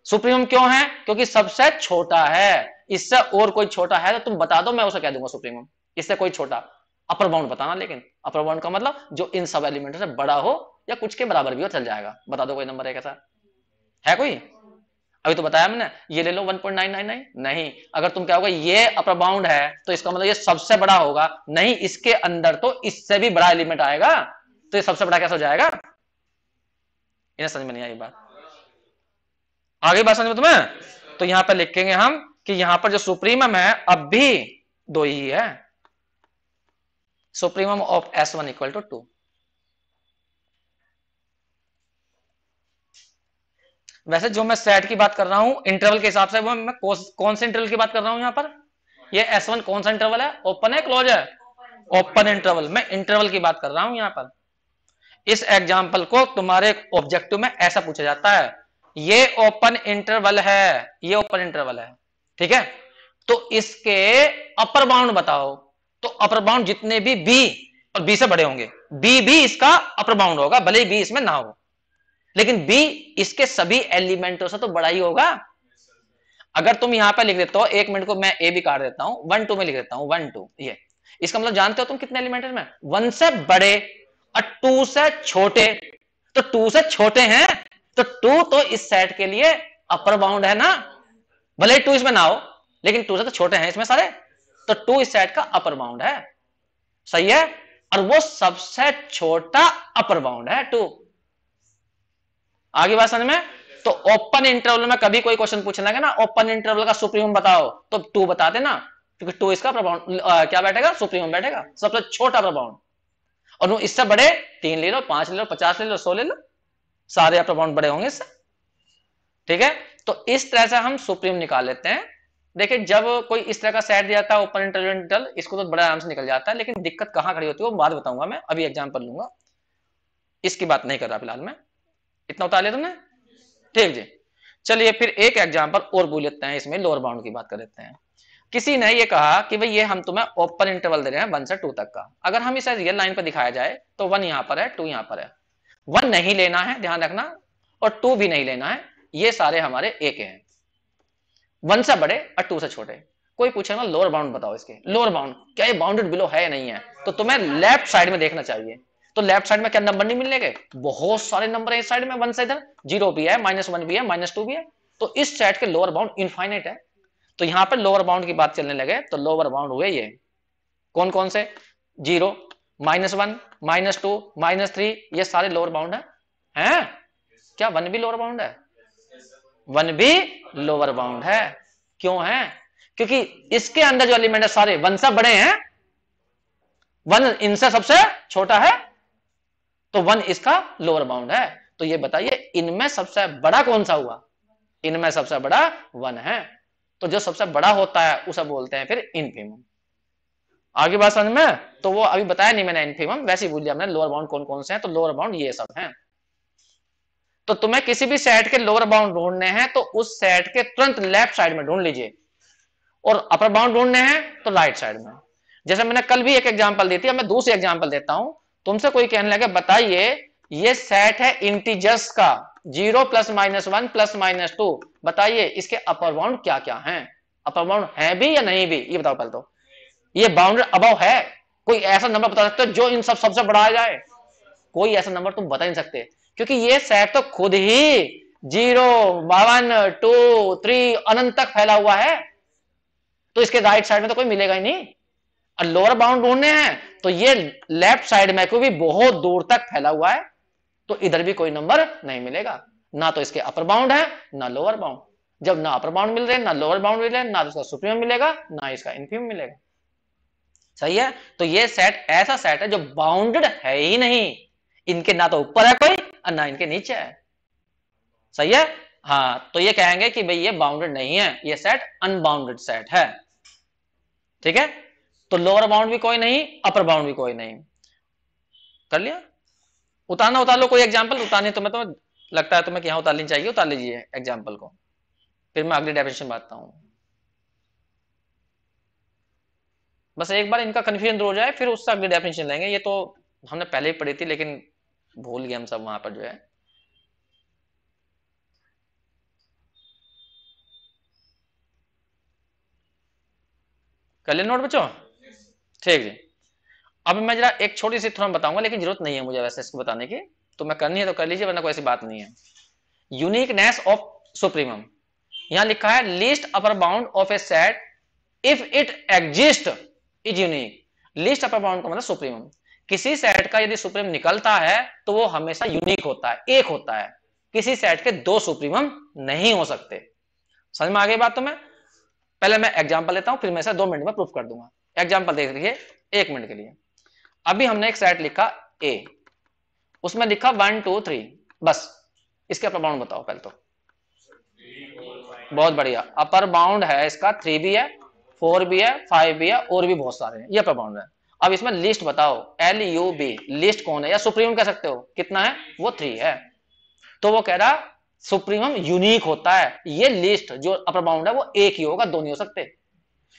S1: सुप्रीमम क्यों है क्योंकि सबसे छोटा है इससे और कोई छोटा है तो तुम बता दो मैं उसे कह दूंगा सुप्रीमम इससे कोई छोटा अपर बाउंड बताना लेकिन अपर बाउंड का मतलब जो इन सब एलिमेंट से बड़ा हो या कुछ के बराबर भी हो चल जाएगा बता दो कोई नंबर है कैसा है कोई अभी तो बताया मैंने ये ले लो 1.999 नहीं अगर तुम क्या होगा ये अपर बाउंड है तो इसका मतलब ये सबसे बड़ा होगा नहीं इसके अंदर तो इससे भी बड़ा एलिमेंट आएगा तो ये सबसे बड़ा कैसा हो जाएगा इन्हें समझ में नहीं आई बात आ गई बात समझ में तुम्हें तो यहां पर लिखेंगे हम कि यहां पर जो सुप्रीमम है अब भी दो ही है supremum of S one equal to two वैसे जो मैं सेट की बात कर रहा हूं इंटरवल के हिसाब से वो मैं कौन से इंटरवल की बात कर रहा हूं यहाँ पर ये एस वन कौन सा इंटरवल है ओपन है क्लोज है ओपन इंटरवल मैं इंटरवल की बात कर रहा हूं यहाँ पर इस एग्जाम्पल को तुम्हारे ऑब्जेक्टिव में ऐसा पूछा जाता है ये ओपन इंटरवल है ये ओपन इंटरवल है ठीक है तो इसके अपर बाउंड बताओ तो अपर बाउंड जितने भी बी और बी से बड़े होंगे बी भी इसका अपर बाउंड होगा भले ही बी इसमें ना हो लेकिन बी इसके सभी एलिमेंटों से तो बड़ा ही होगा अगर तुम यहां पर लिख देते हो एक मिनट को मैं ए भी काट देता हूं वन टू में लिख देता हूं वन टू ये इसका मतलब जानते हो तुम कितने एलिमेंट में वन से बड़े और टू से छोटे तो टू से छोटे हैं तो टू तो इस सेट के लिए अपर बाउंड है ना भले टू इसमें ना हो लेकिन टू से तो छोटे हैं इसमें सारे तो टू इस सेट का अपर बाउंड है सही है और वो सबसे छोटा अपर बाउंड है टू आगे बात समझ में तो ओपन इंटरवल में कभी कोई क्वेश्चन पूछना ना ओपन इंटरवल का सुप्रीम बताओ तो टू बता देना क्योंकि टू इसका प्रबाउंड क्या बैठेगा सुप्रीम बैठेगा सबसे छोटा प्रभाव और इससे बड़े तीन ले लो पांच ले लो पचास ले लो सौ ले लो सारे प्रबाउंड बड़े होंगे इससे ठीक है तो इस तरह से हम सुप्रीम निकाल लेते हैं देखिए जब कोई इस तरह का सेट दिया था ओपन इंटरवल इसको तो बड़ा आराम से निकल जाता है लेकिन दिक्कत कहां खड़ी होती है वो बाद बताऊंगा मैं अभी एग्जाम्पल लूंगा इसकी बात नहीं कर रहा फिलहाल मैं इतना उतार लिया तुमने ठीक जी चलिए फिर एक एग्जाम्पल और बोल लेते हैं इसमें लोअर बाउंड की बात कर लेते हैं किसी ने ये कहा कि भाई ये हम तुम्हें ओपन इंटरवल दे रहे हैं वन से टू तक का अगर हम इसे रियल लाइन पर दिखाया जाए तो वन यहां पर है टू यहां पर है वन नहीं लेना है ध्यान रखना और टू भी नहीं लेना है ये सारे हमारे एक हैं वन से बड़े और टू से छोटे कोई पूछे ना लोअर बाउंड बताओ इसके लोअर बाउंड क्या ये बाउंडेड बिलो है या नहीं है तो तुम्हें लेफ्ट साइड में देखना चाहिए तो लेफ्ट साइड में क्या नंबर नहीं मिलेंगे बहुत सारे नंबर है इस साइड में वन से इधर जीरो भी है माइनस वन भी है माइनस टू भी है तो इस साइड के लोअर बाउंड इनफाइनाइट है तो यहां पर लोअर बाउंड की बात चलने लगे तो लोअर बाउंड हुए ये कौन कौन से zero minus one minus two minus three ये सारे लोअर बाउंड है हैं क्या वन भी लोअर बाउंड है वन भी लोअर बाउंड है क्यों है क्योंकि इसके अंदर जो एलिमेंट है सारे वन से बड़े हैं वन इनसे सबसे छोटा है तो वन इसका लोअर बाउंड है तो ये बताइए इनमें सबसे बड़ा कौन सा हुआ इनमें सबसे बड़ा वन है तो जो सबसे बड़ा होता है उसे बोलते हैं फिर इनफीमम आगे बात समझ में तो वो अभी बताया नहीं मैंने इनफीमम वैसे ही भूल लिया हमने लोअर बाउंड कौन कौन से हैं तो लोअर बाउंड ये सब हैं तो तुम्हें किसी भी सेट के लोअर बाउंड ढूंढने हैं तो उस सेट के तुरंत लेफ्ट साइड में ढूंढ लीजिए और अपर बाउंड ढूंढने हैं तो राइट साइड में जैसे मैंने कल भी एक एग्जाम्पल दी थी अब मैं दूसरी एग्जाम्पल देता हूं तुमसे कोई कहने लगे बताइए ये सेट है इंटीजर्स का zero plus minus one plus minus two बताइए इसके अपर बाउंड क्या क्या हैं अपर बाउंड है भी या नहीं भी ये बताओ पहले तो ये बाउंड अब है कोई ऐसा नंबर बता सकते हो जो इन सब सबसे बढ़ाया जाए कोई ऐसा नंबर तुम बता नहीं सकते क्योंकि ये सेट तो खुद ही जीरो वन टू थ्री अनंत तक फैला हुआ है तो इसके राइट साइड में तो कोई मिलेगा ही नहीं और लोअर बाउंड ढूंढने हैं तो ये लेफ्ट साइड में को भी बहुत दूर तक फैला हुआ है तो इधर भी कोई नंबर नहीं मिलेगा ना तो इसके अपर बाउंड है ना लोअर बाउंड जब ना अपर बाउंड मिल रहे ना लोअर बाउंड मिल रहे ना तो इसका सुप्रीम मिलेगा ना इसका इनफीम मिलेगा सही है तो ये सेट ऐसा सेट है जो बाउंडेड है ही नहीं इनके ना तो ऊपर है कोई और ना इनके नीचे है सही है हाँ तो ये कहेंगे कि भाई ये बाउंडेड नहीं है ये सेट अनबाउंडेड सेट है ठीक है तो लोअर बाउंड भी कोई नहीं अपर बाउंड भी कोई नहीं कर लिया उतारना उतार लो कोई एग्जाम्पल उतारने तुम्हें तो लगता है तुम्हें यहां उतारनी चाहिए उतार लीजिए एग्जाम्पल को फिर मैं अगली डेफिनेशन बांटता हूं बस एक बार इनका कंफ्यूजन दूर हो जाए फिर उससे अगली डेफिनेशन लेंगे ये तो हमने पहले ही पढ़ी थी लेकिन भूल गए हम सब वहां पर जो है कर ले नोट बच्चों ठीक जी अब मैं जरा एक छोटी सी थोड़ा बताऊंगा लेकिन जरूरत नहीं है मुझे वैसे इसको बताने की तो मैं करनी है तो कर लीजिए वरना कोई ऐसी बात नहीं है यूनिकनेस ऑफ सुप्रीमम यहां लिखा है least upper bound of a set if it exist is unique least upper bound का मतलब सुप्रीमम किसी सेट का यदि सुप्रीम निकलता है तो वो हमेशा यूनिक होता है एक होता है किसी सेट के दो सुप्रीमम नहीं हो सकते समझ में आ गई बात तो मैं पहले मैं एग्जांपल लेता हूं फिर मैं दो मिनट में प्रूफ कर दूंगा एग्जाम्पल देख लीजिए एक मिनट के लिए अभी हमने एक सेट लिखा ए उसमें लिखा वन टू थ्री बस इसके अपर बाउंड बताओ पहले तो बहुत बढ़िया अपर बाउंड है इसका थ्री भी है फोर भी है फाइव भी है और भी बहुत सारे हैं ये अपर बाउंड है अब इसमें लिस्ट बताओ एल यू बी लिस्ट कौन है या सुप्रीम कह सकते हो कितना है वो थ्री है तो वो कह रहा सुप्रीम यूनिक होता है ये लिस्ट जो अपर बाउंड है वो एक ही होगा दो नहीं हो सकते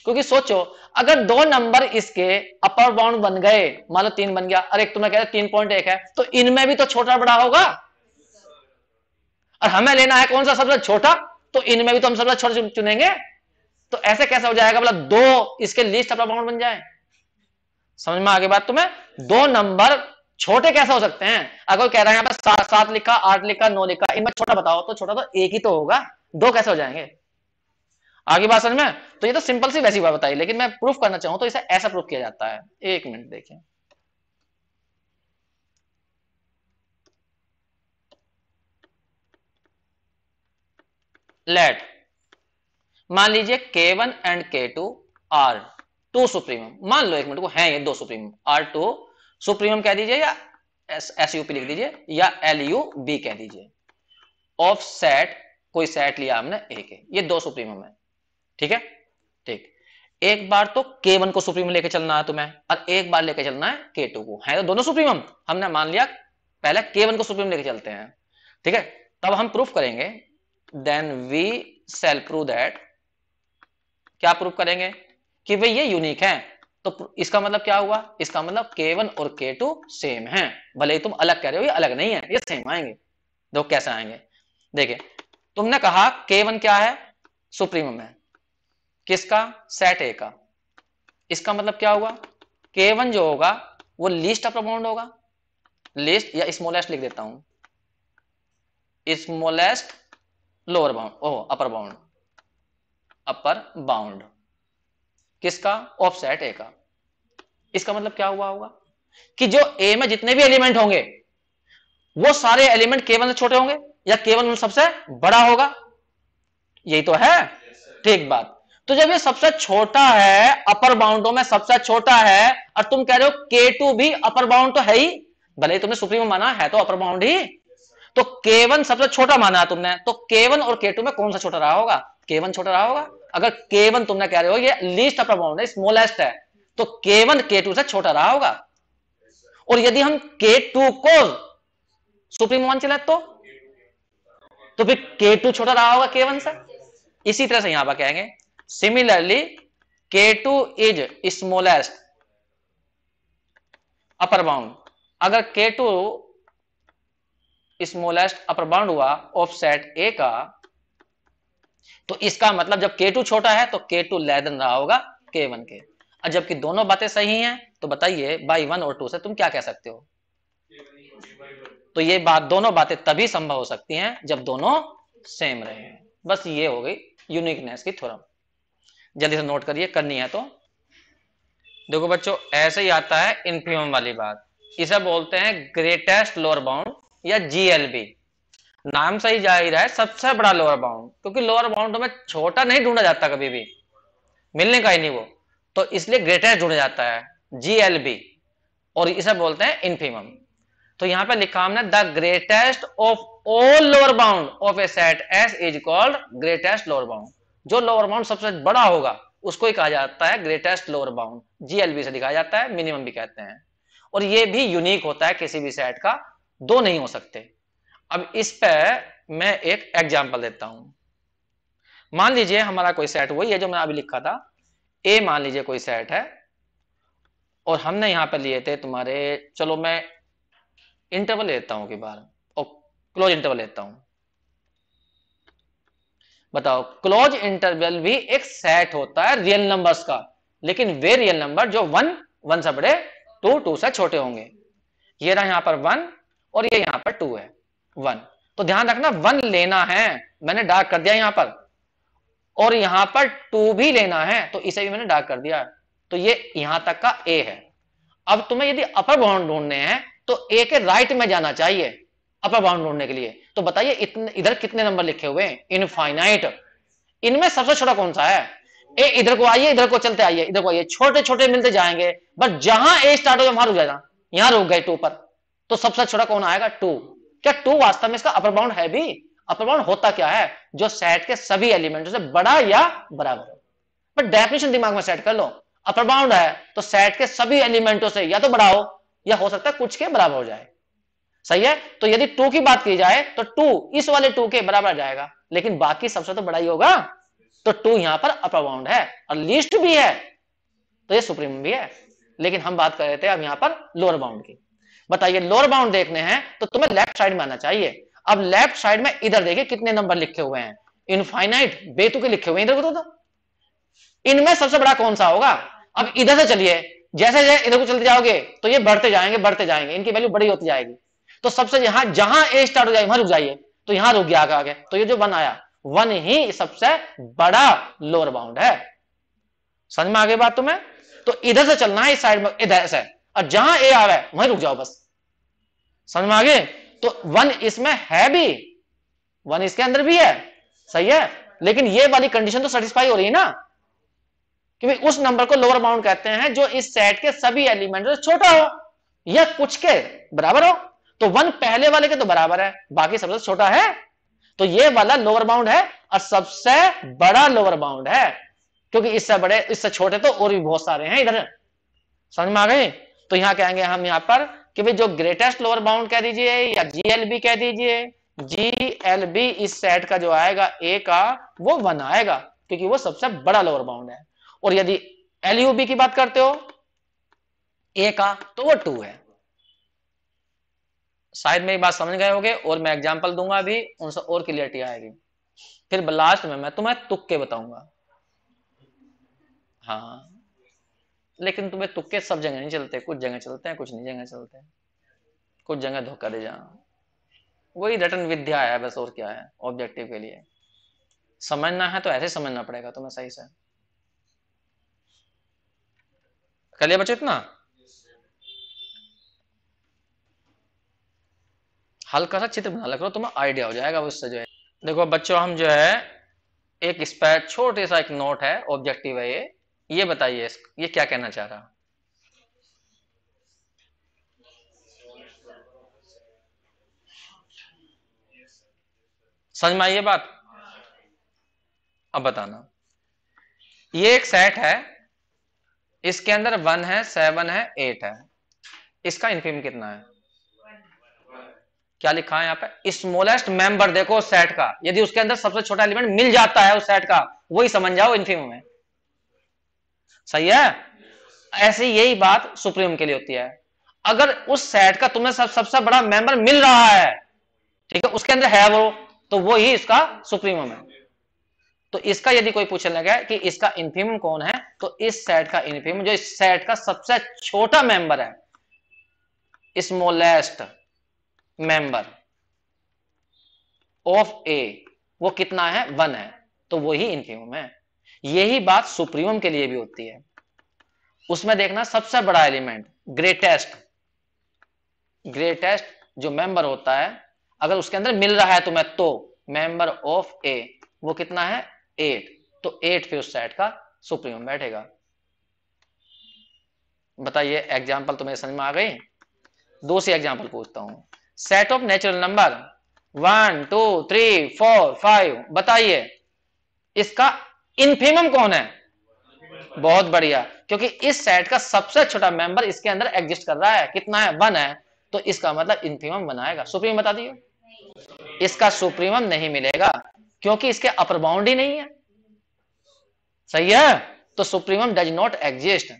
S1: क्योंकि सोचो अगर दो नंबर इसके अपर बाउंड बन गए मान लो तीन बन गया अरे तुम्हें तो कह रहे तीन पॉइंट एक है तो इनमें भी तो छोटा बड़ा होगा और हमें लेना है कौन सा सबसे छोटा तो इनमें भी तो हम सबसे छोटा चुनेंगे तो ऐसे कैसे हो जाएगा मतलब दो इसके लिस्ट अपर बाउंड बन जाए समझ में आगे बात तुम्हें दो नंबर छोटे कैसे हो सकते हैं अगर कह रहा है यहाँ पर सात लिखा आठ लिखा नौ लिखा इनमें छोटा बताओ तो छोटा तो एक ही तो होगा दो कैसे हो जाएंगे आगे बात समझ में तो ये तो सिंपल सी वैसी बात बताई लेकिन मैं प्रूफ करना चाहूं तो इसे ऐसा प्रूफ किया जाता है एक मिनट देखिए लेट मान लीजिए K one and K two are two supreme मान लो एक मिनट को है ये दो सुप्रीम आर टू सुप्रीम कह दीजिए या एस यू पी लिख दीजिए या एल यू बी कह दीजिए ऑफ सेट कोई सेट लिया हमने एक है ये दो सुप्रीम है ठीक है ठीक एक बार तो के वन को सुप्रीम लेके चलना है तुम्हें और एक बार लेके चलना है के टू को है तो दोनों सुप्रीमम हमने मान लिया पहले के वन को सुप्रीम लेके चलते हैं ठीक है तब हम प्रूफ करेंगे then we shall prove that क्या प्रूफ करेंगे कि भाई ये यूनिक है तो इसका मतलब क्या हुआ इसका मतलब K1 और K2 सेम है भले ही तुम अलग कह रहे हो ये अलग नहीं है ये सेम आएंगे देखो कैसे आएंगे देखिए तुमने कहा K1 क्या है सुप्रीमम है किसका सेट ए का इसका मतलब क्या होगा के वन जो होगा वो लीस्ट अपर बाउंड होगा लिस्ट या स्मोलेस्ट लिख देता हूं smallest lower bound oh upper bound upper bound किसका ऑफसेट ए का इसका मतलब क्या हुआ होगा कि जो ए में जितने भी एलिमेंट होंगे वो सारे एलिमेंट केवल से छोटे होंगे या केवन सबसे बड़ा होगा यही तो है ठीक बात तो जब ये सबसे छोटा है अपर बाउंडो में सबसे छोटा है और तुम कह रहे हो के टू भी अपर बाउंड तो है ही भले तुमने सुप्रीम माना है तो अपर बाउंड ही तो के वन सबसे छोटा माना है तुमने तो के वन और के टू में कौन सा छोटा रहा होगा के वन छोटा रहा होगा अगर के वन तुमने कह रहे हो ये लीस्ट अपर बाउंड है स्मोलेस्ट है तो के वन के टू से छोटा रहा होगा और यदि हम के टू को सुप्रीम मान चले तो तो फिर के टू छोटा रहा होगा के वन से इसी तरह से यहां पर कहेंगे के K2 is smallest upper bound अगर K2 स्मॉलेस्ट अपर बाउंड हुआ ऑफसेट A का तो इसका मतलब जब K2 छोटा है तो K2 टू देन रहा होगा K1 के और जबकि दोनों बातें सही हैं तो बताइए बाई वन और टू से तुम क्या कह सकते हो तो ये बात दोनों बातें तभी संभव हो सकती हैं जब दोनों सेम रहे बस ये हो गई यूनिकनेस की थ्योरम जल्दी से नोट करिए करनी है तो देखो बच्चों ऐसे ही आता है इनफीम वाली बात इसे बोलते हैं ग्रेटेस्ट लोअर बाउंड या जीएलबी नाम से ही जाहिर है सबसे बड़ा लोअर बाउंड क्योंकि लोअर बाउंड में छोटा नहीं ढूंढा जाता कभी भी मिलने का ही नहीं वो तो इसलिए ग्रेटेस्ट ढूंढा जाता है जीएलबी और इसे बोलते हैं इनफीम तो यहां पर लिखा हमने the greatest of all lower bound of a set S is called greatest lower bound जो लोअर बाउंड सबसे बड़ा होगा उसको ही कहा जाता है ग्रेटेस्ट लोअर बाउंड जीएलबी से दिखाया जाता है मिनिमम भी कहते हैं और ये भी यूनिक होता है किसी भी सेट का दो नहीं हो सकते अब इस पे मैं एक एग्जाम्पल देता हूं मान लीजिए हमारा कोई सेट वही है जो मैंने अभी लिखा था ए मान लीजिए कोई सेट है और हमने यहां पर लिए थे तुम्हारे चलो मैं इंटरवल लेता हूं कि बार और क्लोज इंटरवल लेता हूं बताओ क्लोज इंटरवल भी एक सेट होता है रियल नंबर्स का लेकिन वे रियल नंबर जो वन वन से बड़े टू टू से छोटे होंगे ये रहा यहां पर वन और ये यहां पर टू है वन तो ध्यान रखना वन लेना है मैंने डार्क कर दिया यहां पर और यहां पर टू भी लेना है तो इसे भी मैंने डार्क कर दिया तो ये यहां तक का ए है अब तुम्हें यदि अपर बाउंड ढूंढने हैं तो ए के राइट में जाना चाहिए अपर बाउंड ढूंढने के लिए तो बताइए इधर कितने नंबर लिखे हुए इनफाइनाइट इनमें सबसे छोटा कौन सा है ए इधर को आइए इधर को चलते आइए इधर को आइए छोटे छोटे मिलते जाएंगे बट जहां ए स्टार्ट हो वहां रुक जाएगा यहां रुक गए टू पर तो सबसे छोटा कौन आएगा टू क्या टू वास्तव में इसका अपर बाउंड है भी अपर बाउंड होता क्या है जो सेट के सभी एलिमेंट से बड़ा या बराबर हो बट डेफिनेशन दिमाग में सेट कर लो अपर बाउंड है तो सेट के सभी एलिमेंटों से या तो बड़ा हो या हो सकता है कुछ के बराबर हो जाए सही है तो यदि टू की बात की जाए तो टू इस वाले टू के बराबर जाएगा लेकिन बाकी सबसे तो बड़ा ही होगा तो टू यहां पर अपर बाउंड है और लिस्ट भी है तो ये सुप्रीम भी है लेकिन हम बात कर रहे थे अब यहां पर लोअर बाउंड की बताइए लोअर बाउंड देखने हैं तो तुम्हें लेफ्ट साइड में आना चाहिए अब लेफ्ट साइड में इधर देखिए कितने नंबर लिखे हुए हैं इनफाइनाइट बेतु के लिखे हुए हैं इधर को तो इनमें सबसे बड़ा कौन सा होगा अब इधर से चलिए जैसे जैसे इधर को चलते जाओगे तो ये बढ़ते जाएंगे बढ़ते जाएंगे इनकी वैल्यू बड़ी होती जाएगी तो सबसे यहां जहां ए स्टार्ट हो जाए वहां रुक जाइए तो यहां रुक गया आगे तो ये जो वन आया वन ही सबसे बड़ा लोअर बाउंड है समझ में आगे बात तुम्हें तो इधर से चलना है इस साइड में इधर से और जहां ए आ रहा है वहीं रुक जाओ बस समझ में आगे तो वन इसमें है भी वन इसके अंदर भी है सही है लेकिन ये वाली कंडीशन तो सेटिस्फाई हो रही है ना क्योंकि उस नंबर को लोअर बाउंड कहते हैं जो इस सेट के सभी एलिमेंट छोटा हो या कुछ के बराबर हो तो वन पहले वाले के तो बराबर है बाकी सबसे छोटा है तो ये वाला लोअर बाउंड है और सबसे बड़ा लोअर बाउंड है क्योंकि इससे बड़े इससे छोटे तो और भी बहुत सारे हैं इधर समझ में आ गए तो यहां कहेंगे हम यहां पर कि भाई जो ग्रेटेस्ट लोअर बाउंड कह दीजिए या जीएलबी कह दीजिए जीएलबी इस सेट का जो आएगा ए का वो वन आएगा क्योंकि वो सबसे बड़ा लोअर बाउंड है और यदि एलयूबी की बात करते हो ए का तो वो टू है शायद मेरी बात समझ गए होगे और मैं एग्जाम्पल दूंगा अभी उनसे और क्लियरिटी आएगी फिर लास्ट में मैं तुम्हें तुक्के बताऊंगा हाँ लेकिन तुम्हें तुक्के सब जगह नहीं चलते कुछ जगह चलते हैं कुछ नहीं जगह चलते हैं कुछ जगह धोखा दे जाना वही रटन विद्या है बस और क्या है ऑब्जेक्टिव के लिए समझना है तो ऐसे समझना पड़ेगा तुम्हें सही से कर लिया बच्चों इतना हल्का सा चित्र बना लगा तुम्हें आइडिया हो जाएगा उससे जो है देखो बच्चों हम जो है एक स्पैर छोटे सा एक नोट है ऑब्जेक्टिव है ये ये बताइए ये क्या कहना चाह रहा समझ में आई ये बात अब बताना ये एक सेट है इसके अंदर वन है सेवन है एट है इसका इनफीम कितना है क्या लिखा है यहाँ पे स्मोलेस्ट मेंबर देखो उस सेट का यदि उसके अंदर सबसे छोटा एलिमेंट मिल जाता है उस सेट का वही समझ जाओ इन्फीम में सही है ऐसी यही बात सुप्रीम के लिए होती है अगर उस सेट का तुम्हें सब सबसे बड़ा मेंबर मिल रहा है ठीक है उसके अंदर है वो तो वो ही इसका सुप्रीम है तो इसका यदि कोई पूछने लगा कि इसका इन्फीम कौन है तो इस सेट का इन्फीम जो इस सेट का सबसे छोटा मेंबर है स्मोलेस्ट मेंबर ऑफ ए वो कितना है वन है तो वही इन्फ्यूम है यही बात सुप्रीम के लिए भी होती है उसमें देखना सबसे बड़ा एलिमेंट ग्रेटेस्ट ग्रेटेस्ट जो मेंबर होता है अगर उसके अंदर मिल रहा है तुम्हें तो मेंबर ऑफ ए वो कितना है एट तो एट फिर उस सेट का सुप्रीम बैठेगा बताइए एग्जाम्पल तुम्हें तो समझ में आ गई दो से एग्जाम्पल पूछता हूं set of natural number one two three four five बताइए इसका इनफीमम कौन है बहुत बढ़िया क्योंकि इस सेट का सबसे छोटा मेंबर इसके अंदर एग्जिस्ट कर रहा है कितना है वन है तो इसका मतलब इनफीमम बनाएगा सुप्रीम बता दिए इसका सुप्रीमम नहीं मिलेगा क्योंकि इसके अपर बाउंड ही नहीं है सही है तो सुप्रीमम डज नॉट एग्जिस्ट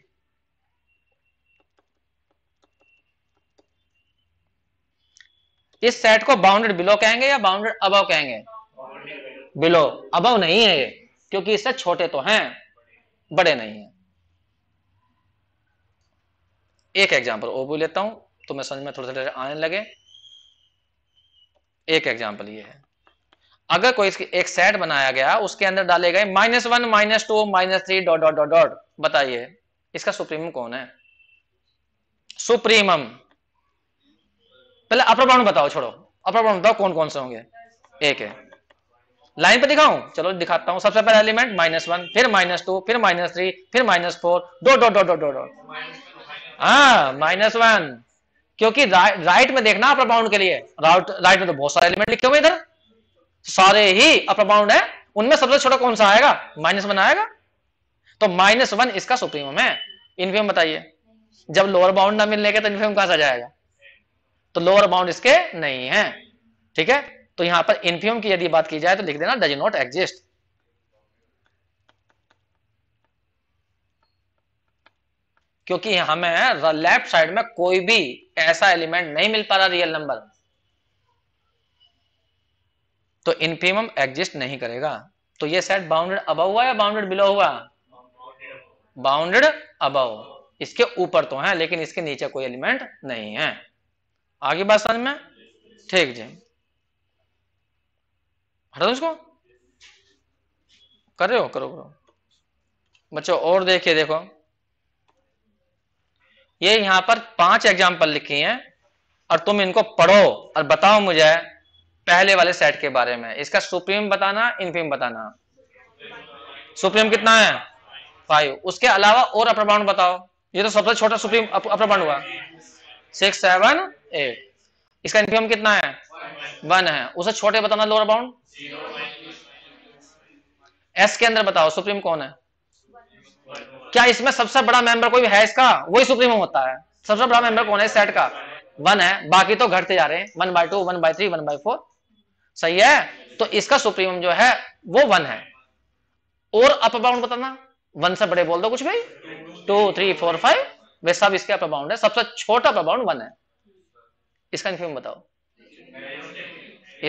S1: इस सेट को बाउंडेड बिलो कहेंगे या बाउंडेड अब कहेंगे बिलो अब नहीं है ये क्योंकि इससे छोटे तो हैं बड़े नहीं है एक एग्जाम्पल वो भी लेता हूं तो मैं समझ में थोड़ा थोड़ा आने लगे एक एग्जाम्पल ये है अगर कोई एक सेट बनाया गया उसके अंदर डाले गए minus one minus two minus three dot dot dot dot बताइए इसका सुप्रीम कौन है सुप्रीमम पहले अपर बाउंड बताओ छोड़ो अपर बाउंड बताओ कौन कौन से होंगे एक है लाइन पे दिखाऊं चलो दिखाता हूं सबसे पहला एलिमेंट माइनस वन फिर माइनस टू फिर माइनस थ्री फिर minus four dot dot dot dot dot हाँ माइनस वन क्योंकि रा, राइट में देखना अपर बाउंड के लिए राइट राइट में तो बहुत सारे एलिमेंट लिखे हुए इधर सारे ही अपर बाउंड है उनमें सबसे छोटा कौन सा आएगा माइनस वन आएगा तो माइनस वन इसका सुप्रीमम है इनफीम बताइए जब लोअर बाउंड ना मिलने के तो इनफीम कहां से जाएगा तो लोअर बाउंड इसके नहीं है ठीक है तो यहां पर इन्फ्यूम की यदि बात की जाए तो लिख देना डज नॉट एग्जिस्ट क्योंकि हमें लेफ्ट साइड में कोई भी ऐसा एलिमेंट नहीं मिल पा रहा रियल नंबर तो इन्फीमम एग्जिस्ट नहीं करेगा तो ये सेट बाउंडेड अबव हुआ या बाउंडेड बिलो हुआ बाउंडेड अबव इसके ऊपर तो है लेकिन इसके नीचे कोई एलिमेंट नहीं है आगे बात समझ में ठीक जी हटा दो कर रहे हो करो करो बच्चों और देखिए देखो ये यहां पर पांच एग्जाम्पल लिखी हैं और तुम इनको पढ़ो और बताओ मुझे पहले वाले सेट के बारे में इसका सुप्रीम बताना इनफीम बताना सुप्रीम कितना है फाइव उसके अलावा और अपर बताओ ये तो सबसे छोटा सुप्रीम अप्रबाउंड हुआ सिक्स सेवन इसका इनफियम कितना है वन है उसे छोटे बताना लोअर बाउंड एस के अंदर बताओ सुप्रीम कौन है क्या इसमें सबसे बड़ा मेंबर कोई है इसका वही सुप्रीम होता है सबसे बड़ा मेंबर कौन है सेट का वन है बाकी तो घटते जा रहे हैं one by two one by three one by four सही है तो इसका सुप्रीम जो है वो वन है और अपर बाउंड बताना वन से बड़े बोल दो कुछ भी टू थ्री फोर फाइव वे सब इसके अपर बाउंड है सबसे छोटा अपर बाउंड वन है इसका इन्फ्यूम बताओ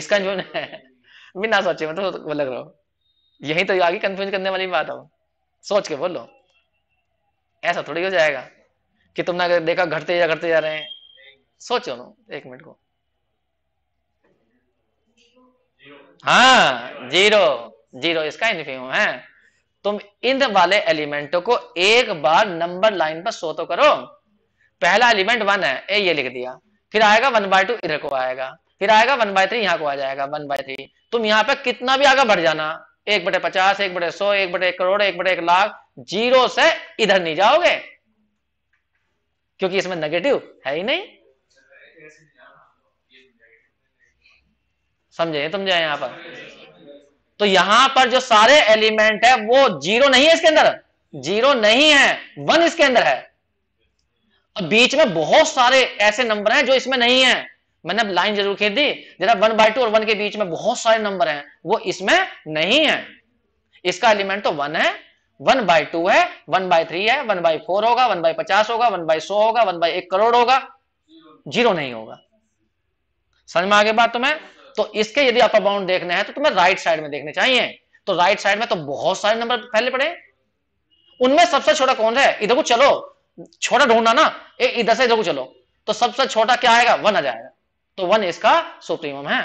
S1: इसका इन्फ्यूम है बिना सोचे मतलब वो लग रहा हो यही तो आगे कंफ्यूज करने वाली बात हो सोच के बोलो ऐसा थोड़ी हो जाएगा कि तुमने अगर देखा घटते जा घटते जा रहे हैं सोचो ना एक मिनट को हाँ जीरो जीरो इसका इनफ्यूम है तुम इन वाले एलिमेंटो को एक बार नंबर लाइन पर सो तो करो पहला एलिमेंट वन है ए ये लिख दिया फिर आएगा वन बाय टू इधर को आएगा फिर आएगा वन बाय थ्री यहाँ को आ जाएगा वन बाय थ्री तुम यहाँ पे कितना भी आगे बढ़ जाना एक बटे पचास एक बटे सौ एक बटे एक करोड़ एक बटे एक लाख जीरो से इधर नहीं जाओगे क्योंकि इसमें नेगेटिव है ही नहीं समझे तुम जाए यहां पर तो यहां पर जो सारे एलिमेंट है वो जीरो नहीं है इसके अंदर जीरो नहीं है वन इसके अंदर है और बीच में बहुत सारे ऐसे नंबर हैं जो इसमें नहीं है मैंने अब लाइन जरूर खींच दी जरा वन बाई टू और वन के बीच में बहुत सारे नंबर हैं वो इसमें नहीं तो है इसका एलिमेंट तो वन है वन बाई टू है वन बाई थ्री है वन बाई फोर होगा वन बाई पचास होगा वन बाई सौ होगा वन बाई एक करोड़ होगा जीरो नहीं होगा समझ में आगे बात तुम्हें तो इसके यदि अपर बाउंड देखने हैं तो तुम्हें राइट साइड में देखने चाहिए तो राइट साइड में तो बहुत सारे नंबर फैले पड़े उनमें सबसे छोटा कौन है इधर को चलो छोटा ढूंढना ना ए, इधर से देखो चलो तो सबसे छोटा क्या आएगा वन आ जाएगा तो वन इसका सुप्रीमम है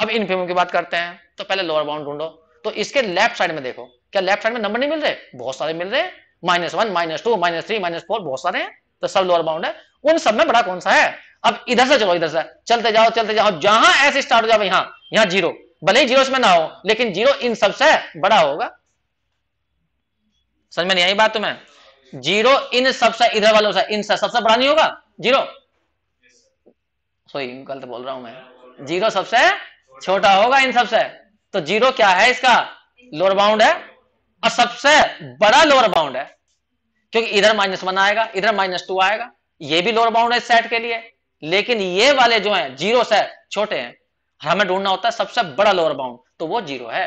S1: अब इन फेमों की बात करते हैं तो पहले लोअर बाउंड ढूंढो तो इसके लेफ्ट साइड में देखो क्या लेफ्ट साइड में नंबर नहीं मिल रहे बहुत सारे मिल रहे minus one minus two minus three minus four बहुत सारे हैं तो सब लोअर बाउंड है उन सब में बड़ा कौन सा है अब इधर से चलो इधर से चलते जाओ चलते जाओ जहां ऐसे स्टार्ट हो जाओ यहां यहां जीरो भले ही जीरो में ना हो लेकिन जीरो इन सबसे बड़ा होगा समझ में नहीं आई बात तुम्हें जीरो इन सबसे इधर वालों से इन सबसे बड़ा नहीं होगा जीरो सॉरी गलत बोल रहा हूं मैं जीरो सबसे छोटा होगा इन सबसे तो जीरो क्या है इसका लोअर बाउंड है और सबसे बड़ा लोअर बाउंड है क्योंकि इधर माइनस वन आएगा इधर माइनस टू आएगा ये भी लोअर बाउंड है सेट के लिए लेकिन ये वाले जो हैं जीरो से छोटे हैं हमें ढूंढना होता है सबसे बड़ा लोअर बाउंड तो वो जीरो है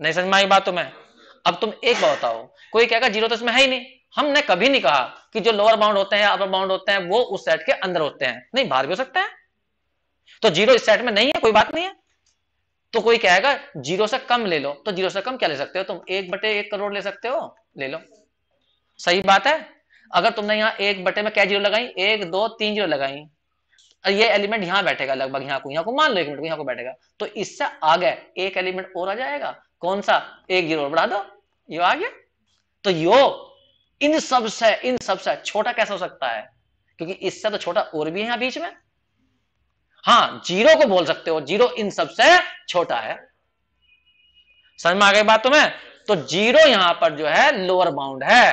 S1: नहीं समझ में आई बात तुम्हें अब तुम एक बताओ कोई कहेगा जीरो तो इसमें है ही नहीं हमने कभी नहीं कहा कि जो लोअर बाउंड होते हैं अपर बाउंड होते हैं वो उस सेट के अंदर होते हैं नहीं बाहर भी हो सकता है तो जीरो इस सेट में नहीं है कोई बात नहीं है तो कोई कहेगा जीरो से कम ले लो तो जीरो से कम क्या ले सकते हो तुम एक बटे एक करोड़ ले सकते हो ले लो सही बात है अगर तुमने यहां एक बटे में क्या जीरो लगाई एक दो तीन जीरो लगाई ये एलिमेंट यहां बैठेगा लगभग यहां को यहां को मान लो एक मिनट को को बैठेगा तो इससे आगे एक एलिमेंट और आ जाएगा कौन सा एक जीरो बढ़ा दो ये आ गया तो योग इन सब से इन सब से छोटा कैसे हो सकता है क्योंकि इससे तो छोटा और भी है यहां बीच में हां जीरो को बोल सकते हो जीरो इन सबसे छोटा है समझ में आ गई बात तुम्हें तो जीरो यहां पर जो है लोअर बाउंड है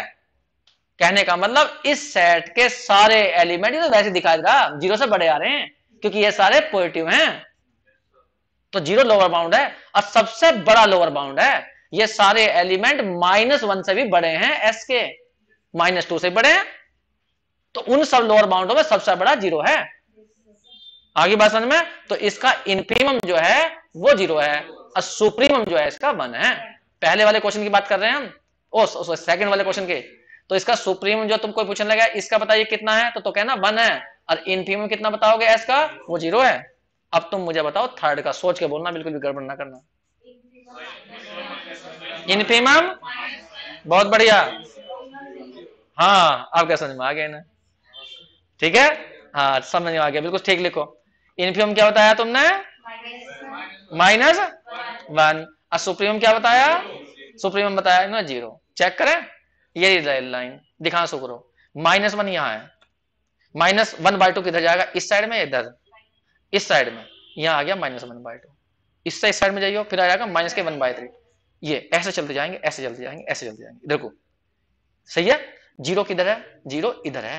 S1: कहने का मतलब इस सेट के सारे एलिमेंट तो वैसे दिखाई दे रहा जीरो से बड़े आ रहे हैं क्योंकि ये सारे पॉजिटिव हैं तो जीरो लोअर बाउंड है और सबसे बड़ा लोअर बाउंड है ये सारे एलिमेंट माइनस वन से भी बड़े हैं एस के माइनस टू से बड़े हैं तो उन सब लोअर बाउंडों में सबसे बड़ा जीरो है आगे बात समझ में तो इसका इनप्रीमम जो है वो जीरो है और सुप्रीमम जो है इसका वन है पहले वाले क्वेश्चन की बात कर रहे हैं हम ओ oh, सेकंड वाले क्वेश्चन के तो इसका सुप्रीम जो तुम कोई पूछने लगा इसका बताइए कितना है तो तो कहना वन है और इनफीमम कितना बताओगे एस का वो जीरो है अब तुम मुझे बताओ थर्ड का सोच के बोलना बिल्कुल भी गड़बड़ ना करना इनफीमम बहुत बढ़िया हाँ आपका समझ में आ गया ना ठीक है हाँ समझ में आ गया बिल्कुल ठीक लिखो इनफीम क्या बताया तुमने माइनस वन और सुप्रीम क्या बताया सुप्रीम बताया ना जीरो चेक करें ये लाइन दिखा सुकरो माइनस वन यहाँ है माइनस वन बाई टू किधर जाएगा इस साइड में इधर इस साइड में यहाँ आ गया माइनस वन बाई टू इससे इस साइड में जाइए फिर आ जाएगा माइनस के वन बाई थ्री ये ऐसे चलते जाएंगे ऐसे चलते जाएंगे ऐसे चलते जाएंगे देखो सही है जीरो किधर है जीरो इधर है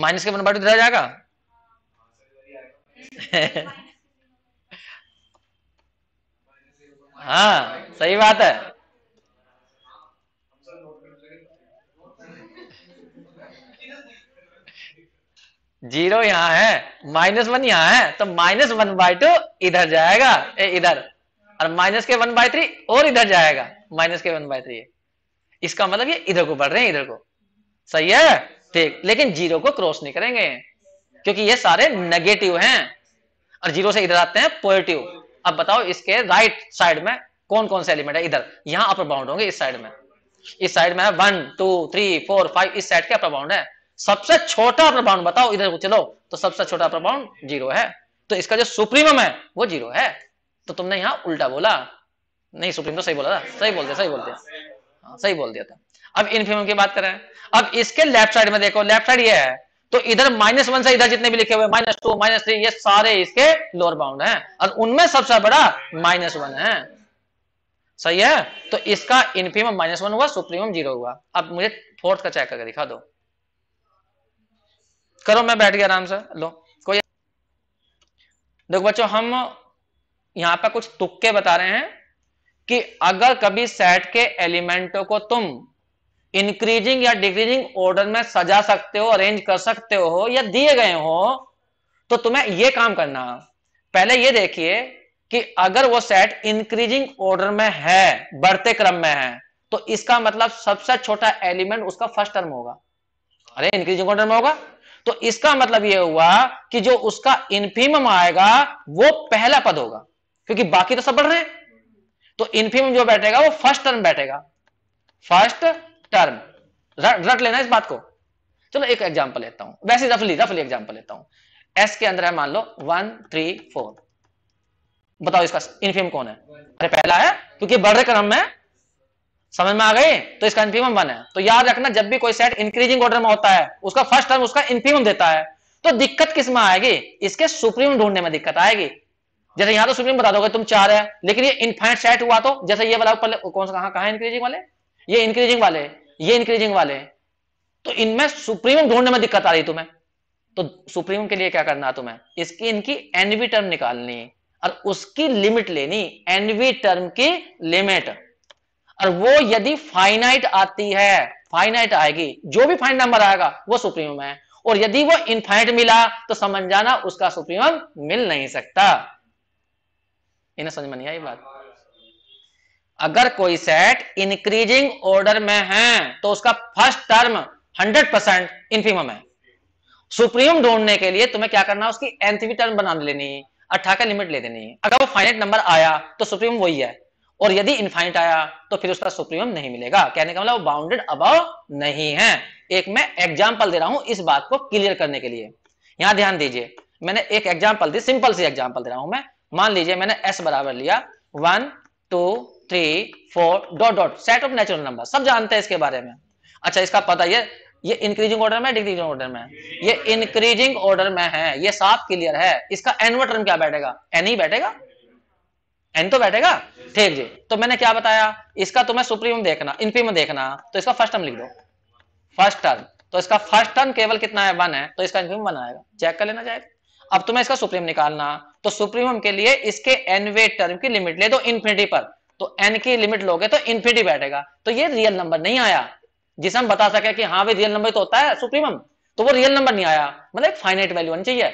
S1: माइनस के वन बाई इधर आ जाएगा हाँ सही बात है जीरो यहाँ है माइनस वन यहाँ है तो माइनस वन बाय टू इधर जाएगा ए, इधर और माइनस के वन बाय थ्री और इधर जाएगा माइनस के वन बाय थ्री इसका मतलब ये इधर को बढ़ रहे हैं इधर को सही है ठीक लेकिन जीरो को क्रॉस नहीं करेंगे क्योंकि ये सारे नेगेटिव हैं और जीरो से इधर आते हैं पॉजिटिव अब बताओ इसके राइट साइड में कौन कौन से एलिमेंट है इधर यहां अपर बाउंड होंगे इस साइड में इस साइड में one two three four five इस साइड के अपर बाउंड है सबसे छोटा प्रभाव बताओ इधर चलो तो सबसे छोटा प्रभाव जीरो है तो इसका जो सुप्रीमम है वो जीरो है तो तुमने यहां उल्टा बोला नहीं सुप्रीम तो सही बोला था सही बोलते सही बोलते हाँ सही बोल दिया था अब इनफीमम की बात करें अब इसके लेफ्ट साइड में देखो लेफ्ट साइड ये है तो इधर माइनस वन से इधर जितने भी लिखे हुए माइनस टू माइनस थ्री ये सारे इसके लोअर बाउंड हैं और उनमें सबसे बड़ा माइनस वन है सही है तो इसका इनफीमम माइनस वन हुआ सुप्रीमम जीरो हुआ अब मुझे फोर्थ का चेक करके दिखा दो करो मैं बैठ गया आराम से लो कोई देखो बच्चों हम यहां पर कुछ तुक्के बता रहे हैं कि अगर कभी सेट के एलिमेंटों को तुम इंक्रीजिंग या डिक्रीजिंग ऑर्डर में सजा सकते हो अरेंज कर सकते हो या दिए गए हो तो तुम्हें यह काम करना पहले यह देखिए कि अगर वो सेट इंक्रीजिंग ऑर्डर में है बढ़ते क्रम में है तो इसका मतलब सबसे छोटा एलिमेंट उसका फर्स्ट टर्म होगा अरे इंक्रीजिंग ऑर्डर में होगा तो इसका मतलब यह हुआ कि जो उसका इनफीम आएगा वो पहला पद होगा क्योंकि बाकी तो सब बढ़ रहे हैं तो इनफीम जो बैठेगा वो फर्स्ट टर्म बैठेगा फर्स्ट टर्म रट लेना इस बात को चलो एक एग्जाम्पल लेता हूं वैसे रफली रफली एग्जाम्पल लेता हूं एस के अंदर है मान लो वन थ्री फोर बताओ इसका इनफीम कौन है अरे पहला है क्योंकि बढ़ रहे क्रम में समझ में आ गए तो इसका इन्फीमम वन है तो याद रखना जब भी कोई सेट इंक्रीजिंग ऑर्डर में होता है उसका फर्स्ट टर्म उसका इन्फीमम देता है तो दिक्कत किस में आएगी इसके सुप्रीम ढूंढने में दिक्कत आएगी जैसे यहां तो सुप्रीम बता दोगे तुम चार है लेकिन ये इनफाइट सेट हुआ तो जैसे ये वाला कौन सा कहा, कहा इंक्रीजिंग वाले ये इंक्रीजिंग वाले ये इंक्रीजिंग वाले तो इनमें सुप्रीम ढूंढने में दिक्कत आ रही तुम्हें तो सुप्रीम के लिए क्या करना तुम्हें इसकी इनकी एनवी टर्म निकालनी और उसकी लिमिट लेनी एनवी टर्म की लिमिट और वो यदि फाइनाइट आती है फाइनाइट आएगी जो भी फाइनाइट नंबर आएगा वो सुप्रीमम है और यदि वो इनफाइनाइट मिला तो समझ जाना उसका सुप्रीमम मिल नहीं सकता इन्हें समझ में नहीं आई बात अगर कोई सेट इंक्रीजिंग ऑर्डर में है तो उसका फर्स्ट टर्म 100 परसेंट इन्फीमम है सुप्रीम ढूंढने के लिए तुम्हें क्या करना उसकी एंथवी टर्म बना लेनी है अठाकर लिमिट ले देनी है अगर वो फाइनेट नंबर आया तो सुप्रीम वही है और यदि इन्फाइनिट आया तो फिर उसका सुप्रीम नहीं मिलेगा कहने का मतलब बाउंडेड अब नहीं है एक मैं एग्जाम्पल दे रहा हूं इस बात को क्लियर करने के लिए यहां ध्यान दीजिए मैंने एक एग्जाम्पल दी सिंपल सी एग्जाम्पल दे रहा हूं मैं मान लीजिए मैंने एस बराबर लिया one two three four dot dot set of natural number सब जानते हैं इसके बारे में अच्छा इसका पता ये ये इंक्रीजिंग ऑर्डर में डिक्रीजिंग ऑर्डर में ये इंक्रीजिंग ऑर्डर में है ये साफ क्लियर है इसका एनवर टर्म क्या बैठेगा एन ही बैठेगा एन तो बैठेगा ठीक जी तो मैंने क्या बताया इसका तुम्हें तो सुप्रीम देखना इनपी में देखना तो इसका फर्स्ट टर्म लिख दो फर्स्ट टर्म तो इसका फर्स्ट टर्म केवल कितना है वन है तो इसका इनपी वन आएगा चेक कर लेना जाएगा अब तुम्हें इसका सुप्रीम निकालना तो सुप्रीम के लिए इसके एनवे टर्म की लिमिट ले दो इन्फिनिटी पर तो एन की लिमिट लोगे तो इन्फिनिटी बैठेगा तो ये रियल नंबर नहीं आया जिसे हम बता सके कि हाँ भाई रियल नंबर तो होता है सुप्रीम तो वो रियल नंबर नहीं आया मतलब एक फाइनाइट वैल्यू होनी चाहिए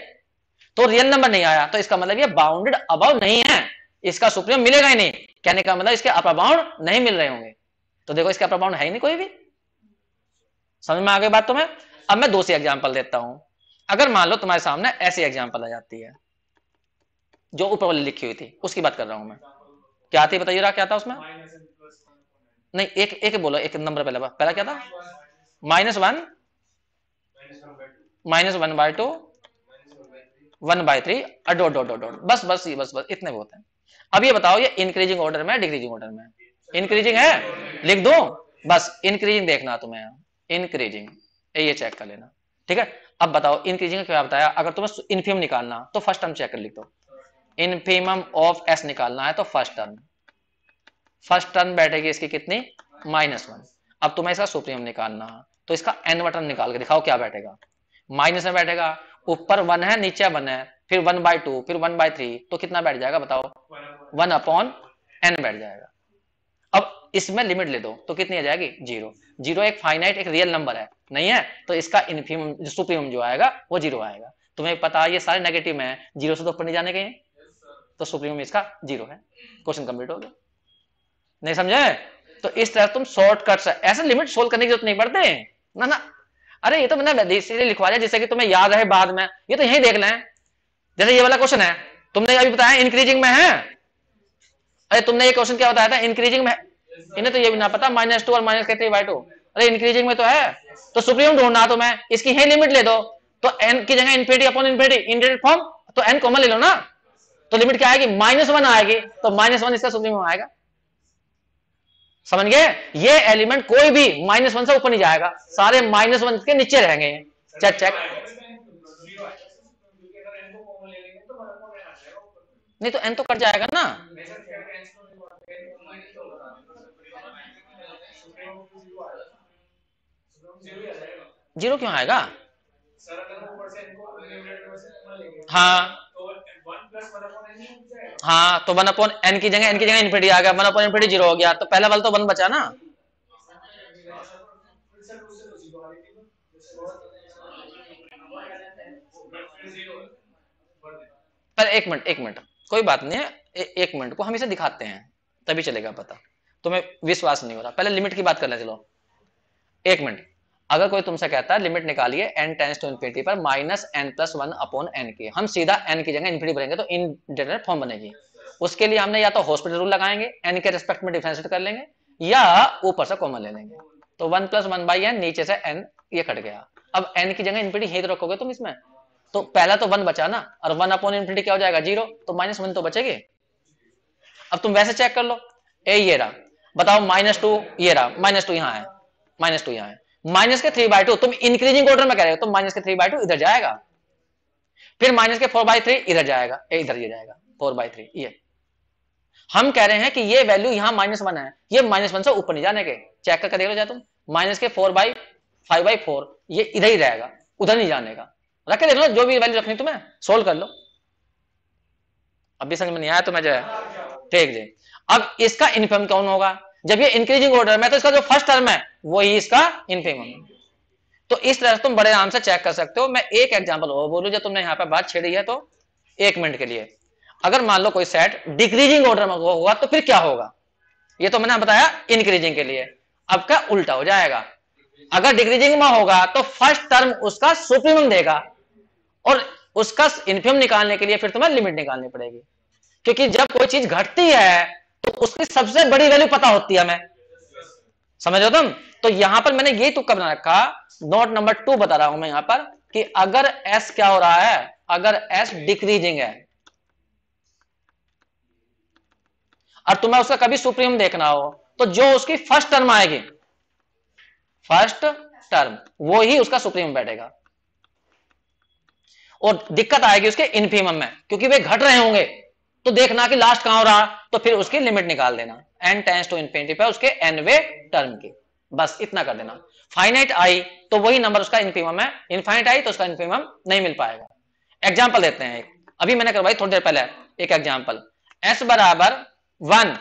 S1: तो रियल नंबर नहीं आया तो इसका मतलब ये बाउंडेड अबाउ नहीं है इसका सुप्रीम मिलेगा ही नहीं कहने का मतलब इसके अपर नहीं मिल रहे होंगे तो देखो इसके अपर है ही नहीं कोई भी समझ में आ गई बात तुम्हें अब मैं दूसरी एग्जाम्पल देता हूं अगर मान लो तुम्हारे सामने ऐसी एग्जाम्पल आ जाती है जो ऊपर वाली लिखी हुई थी उसकी बात कर रहा हूं मैं क्या थी बताइए रहा क्या था उसमें नहीं एक एक बोलो एक नंबर पहले पहला क्या था minus one minus one by two one by three dot dot dot dot बस बस ये बस बस इतने बहुत हैं अब ये बताओ ये इंक्रीजिंग ऑर्डर में डिक्रीजिंग ऑर्डर में इंक्रीजिंग है लिख दो बस इंक्रीजिंग देखना तुम्हें इंक्रीजिंग ये चेक कर लेना ठीक है अब बताओ इंक्रीजिंग क्या बताया अगर तुम्हें इनफीम निकालना तो फर्स्ट टर्म चेक कर लिख दो इनफीम ऑफ एस निकालना है तो फर्स्ट टर्म फर्स्ट टर्म बैठेगी इसकी कितनी माइनस वन अब तुम्हें इसका सुप्रीम निकालना तो इसका एन वर्टन निकाल के दिखाओ क्या बैठेगा माइनस में बैठेगा ऊपर वन है नीचे वन है फिर वन बाय टू फिर वन बाय थ्री तो कितना बैठ जाएगा बताओ वन अपॉन एन बैठ जाएगा अब इसमें लिमिट ले दो तो कितनी आ जाएगी जीरो जीरो एक फाइनाइट एक रियल नंबर है नहीं है तो इसका इन्फीम सुप्रीम जो आएगा वो जीरो आएगा तुम्हें पता ये सारे नेगेटिव है जीरो से तो ऊपर नहीं जाने के तो सुप्रीम इसका जीरो है क्वेश्चन कंप्लीट हो गया नहीं समझे तो इस तरह तुम शॉर्टकट से ऐसे लिमिट सोल्व करने की जरूरत नहीं पड़ते ना ना अरे ये तो मैंने इसीलिए लिखवा दिया जैसे कि तुम्हें याद रहे बाद में ये तो यही देख लें जैसे ये वाला क्वेश्चन है तुमने अभी बताया इंक्रीजिंग में है अरे तुमने ये क्वेश्चन क्या बताया था इंक्रीजिंग में इन्हें तो ये भी ना पता माइनस टू और माइनस के थ्री बाई टू अरे इंक्रीजिंग में तो है तो सुप्रीम ढूंढना तो मैं इसकी है लिमिट ले दो तो एन की जगह इन्फिनिटी अपॉन इन्फिनिटी इंडेटेड फॉर्म तो एन कॉमन ले लो ना तो लिमिट क्या आएगी माइनस वन आएगी तो माइनस वन इसका सुप्रीम आएगा समझ गए ये एलिमेंट कोई भी माइनस वन से ऊपर नहीं जाएगा सारे माइनस वन के नीचे रहेंगे चेक चेक नहीं तो एन तो कट जाएगा ना जीरो क्यों आएगा हाँ हाँ तो वन अपॉन एन की जगह एन की जगह इन्फिनिटी आ गया वन अपॉन इन्फिनिटी जीरो हो गया तो पहला वाला तो वन बचा ना पर एक मिनट एक मिनट कोई बात नहीं है एक मिनट को हमेशा दिखाते हैं तभी चलेगा पता तुम्हें विश्वास नहीं हो रहा पहले लिमिट की बात कर चलो एक मिनट अगर कोई तुमसे कहता है लिमिट निकालिए एन टेंस टू इन्फिनिटी पर minus n plus one upon n के हम सीधा एन की जगह इन्फिनिटी बनेंगे तो इन जनरल फॉर्म बनेगी उसके लिए हमने या तो हॉस्पिटल रूल लगाएंगे एन के रेस्पेक्ट में डिफ्रेंशिएट कर लेंगे या ऊपर से कॉमन ले लेंगे तो one plus one by n नीचे से एन ये कट गया अब एन की जगह इन्फिनिटी हेत रखोगे तुम इसमें तो पहला तो वन बचा ना और वन अपॉन इन्फिनिटी क्या हो जाएगा जीरो तो माइनस वन तो बचेगी अब तुम वैसे चेक कर लो ए ये रहा बताओ माइनस टू ये रहा माइनस टू यहाँ है माइनस टू यहाँ है माइनस के थ्री बाय टू तुम इंक्रीजिंग ऑर्डर में कह रहे हो तो माइनस के थ्री बाय टू इधर जाएगा फिर माइनस के फोर बाय थ्री इधर जाएगा ए इधर ये जाएगा फोर बाय थ्री ये हम कह रहे हैं कि ये वैल्यू यहाँ माइनस वन है ये माइनस वन से ऊपर नहीं जाने के चेक करके देख लो जाए तुम माइनस के four by five by four ये इधर ही रहेगा उधर नहीं जाने का रख के देख लो जो भी वैल्यू रखनी तुम्हें सोल्व कर लो अभी समझ में नहीं आया तो मैं जो है फेंक दें अब इसका इनफेम कौन होगा जब ये इंक्रीजिंग ऑर्डर में तो इसका जो फर्स्ट टर्म है वही इसका इनफेम होगा तो इस तरह से तुम बड़े आराम से चेक कर सकते हो मैं एक एग्जाम्पल और बोलू जब तुमने यहाँ पे बात छेड़ी है तो एक मिनट के लिए अगर मान लो कोई सेट डिक्रीजिंग ऑर्डर में होगा तो फिर क्या होगा ये तो मैंने बताया इंक्रीजिंग के लिए अब क्या उल्टा हो जाएगा अगर डिक्रीजिंग में होगा तो फर्स्ट टर्म उसका सुप्रीम देगा और उसका इनफेम निकालने के लिए फिर तुम्हें लिमिट निकालनी पड़ेगी क्योंकि जब कोई चीज घटती है तो उसकी सबसे बड़ी वैल्यू पता होती है हमें समझ हो तुम तो यहां पर मैंने ये तुक्का तो बना रखा नोट नंबर टू बता रहा हूं मैं यहां पर कि अगर एस क्या हो रहा है अगर एस डिक्रीजिंग है और तुम्हें उसका कभी सुप्रीम देखना हो तो जो उसकी फर्स्ट टर्म आएगी फर्स्ट टर्म वो ही उसका सुप्रीम बैठेगा और दिक्कत आएगी उसके इनफीम में क्योंकि वे घट रहे होंगे तो देखना कि लास्ट कहां हो रहा तो फिर उसकी लिमिट निकाल देना एन टेंस टू इन्फिनिटी पे उसके एनवे टर्म की बस इतना कर देना फाइनाइट आई तो वही नंबर उसका इन्फीमम है इनफाइनाइट आई तो उसका इन्फीमम नहीं मिल पाएगा एग्जाम्पल देते हैं एक अभी मैंने करवाई थोड़ी देर पहले एक एग्जाम्पल एस बराबर one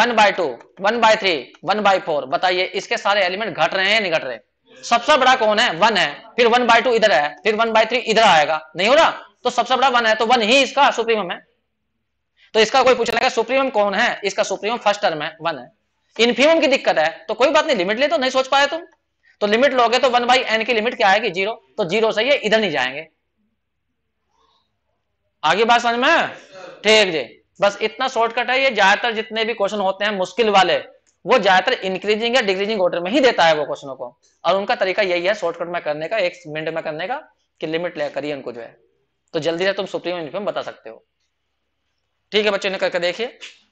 S1: one by two one by three one by four बताइए इसके सारे एलिमेंट घट रहे हैं या नहीं घट रहे सबसे बड़ा कौन है वन है फिर वन बाय टू इधर है फिर वन बाय थ्री इधर आएगा नहीं हो रहा तो सबसे बड़ा वन है तो वन ही इसका सुप्रीम है तो इसका कोई पूछ लगा सुप्रीमम कौन है इसका सुप्रीमम फर्स्ट टर्म है वन है इन्फीमम की दिक्कत है तो कोई बात नहीं लिमिट ले तो नहीं सोच पाए तुम तो लिमिट लोगे तो वन बाई एन की लिमिट क्या आएगी जीरो तो जीरो सही है इधर नहीं जाएंगे आगे बात समझ में ठीक जी बस इतना शॉर्टकट है ये ज्यादातर जितने भी क्वेश्चन होते हैं मुश्किल वाले वो ज्यादातर इंक्रीजिंग या डिक्रीजिंग ऑर्डर में ही देता है वो क्वेश्चनों को और उनका तरीका यही है शॉर्टकट में करने का एक मिनट में करने का कि लिमिट ले करिए उनको जो है तो जल्दी से तुम सुप्रीम यूनिफॉर्म बता सकते हो ठीक है बच्चों ने करके देखिए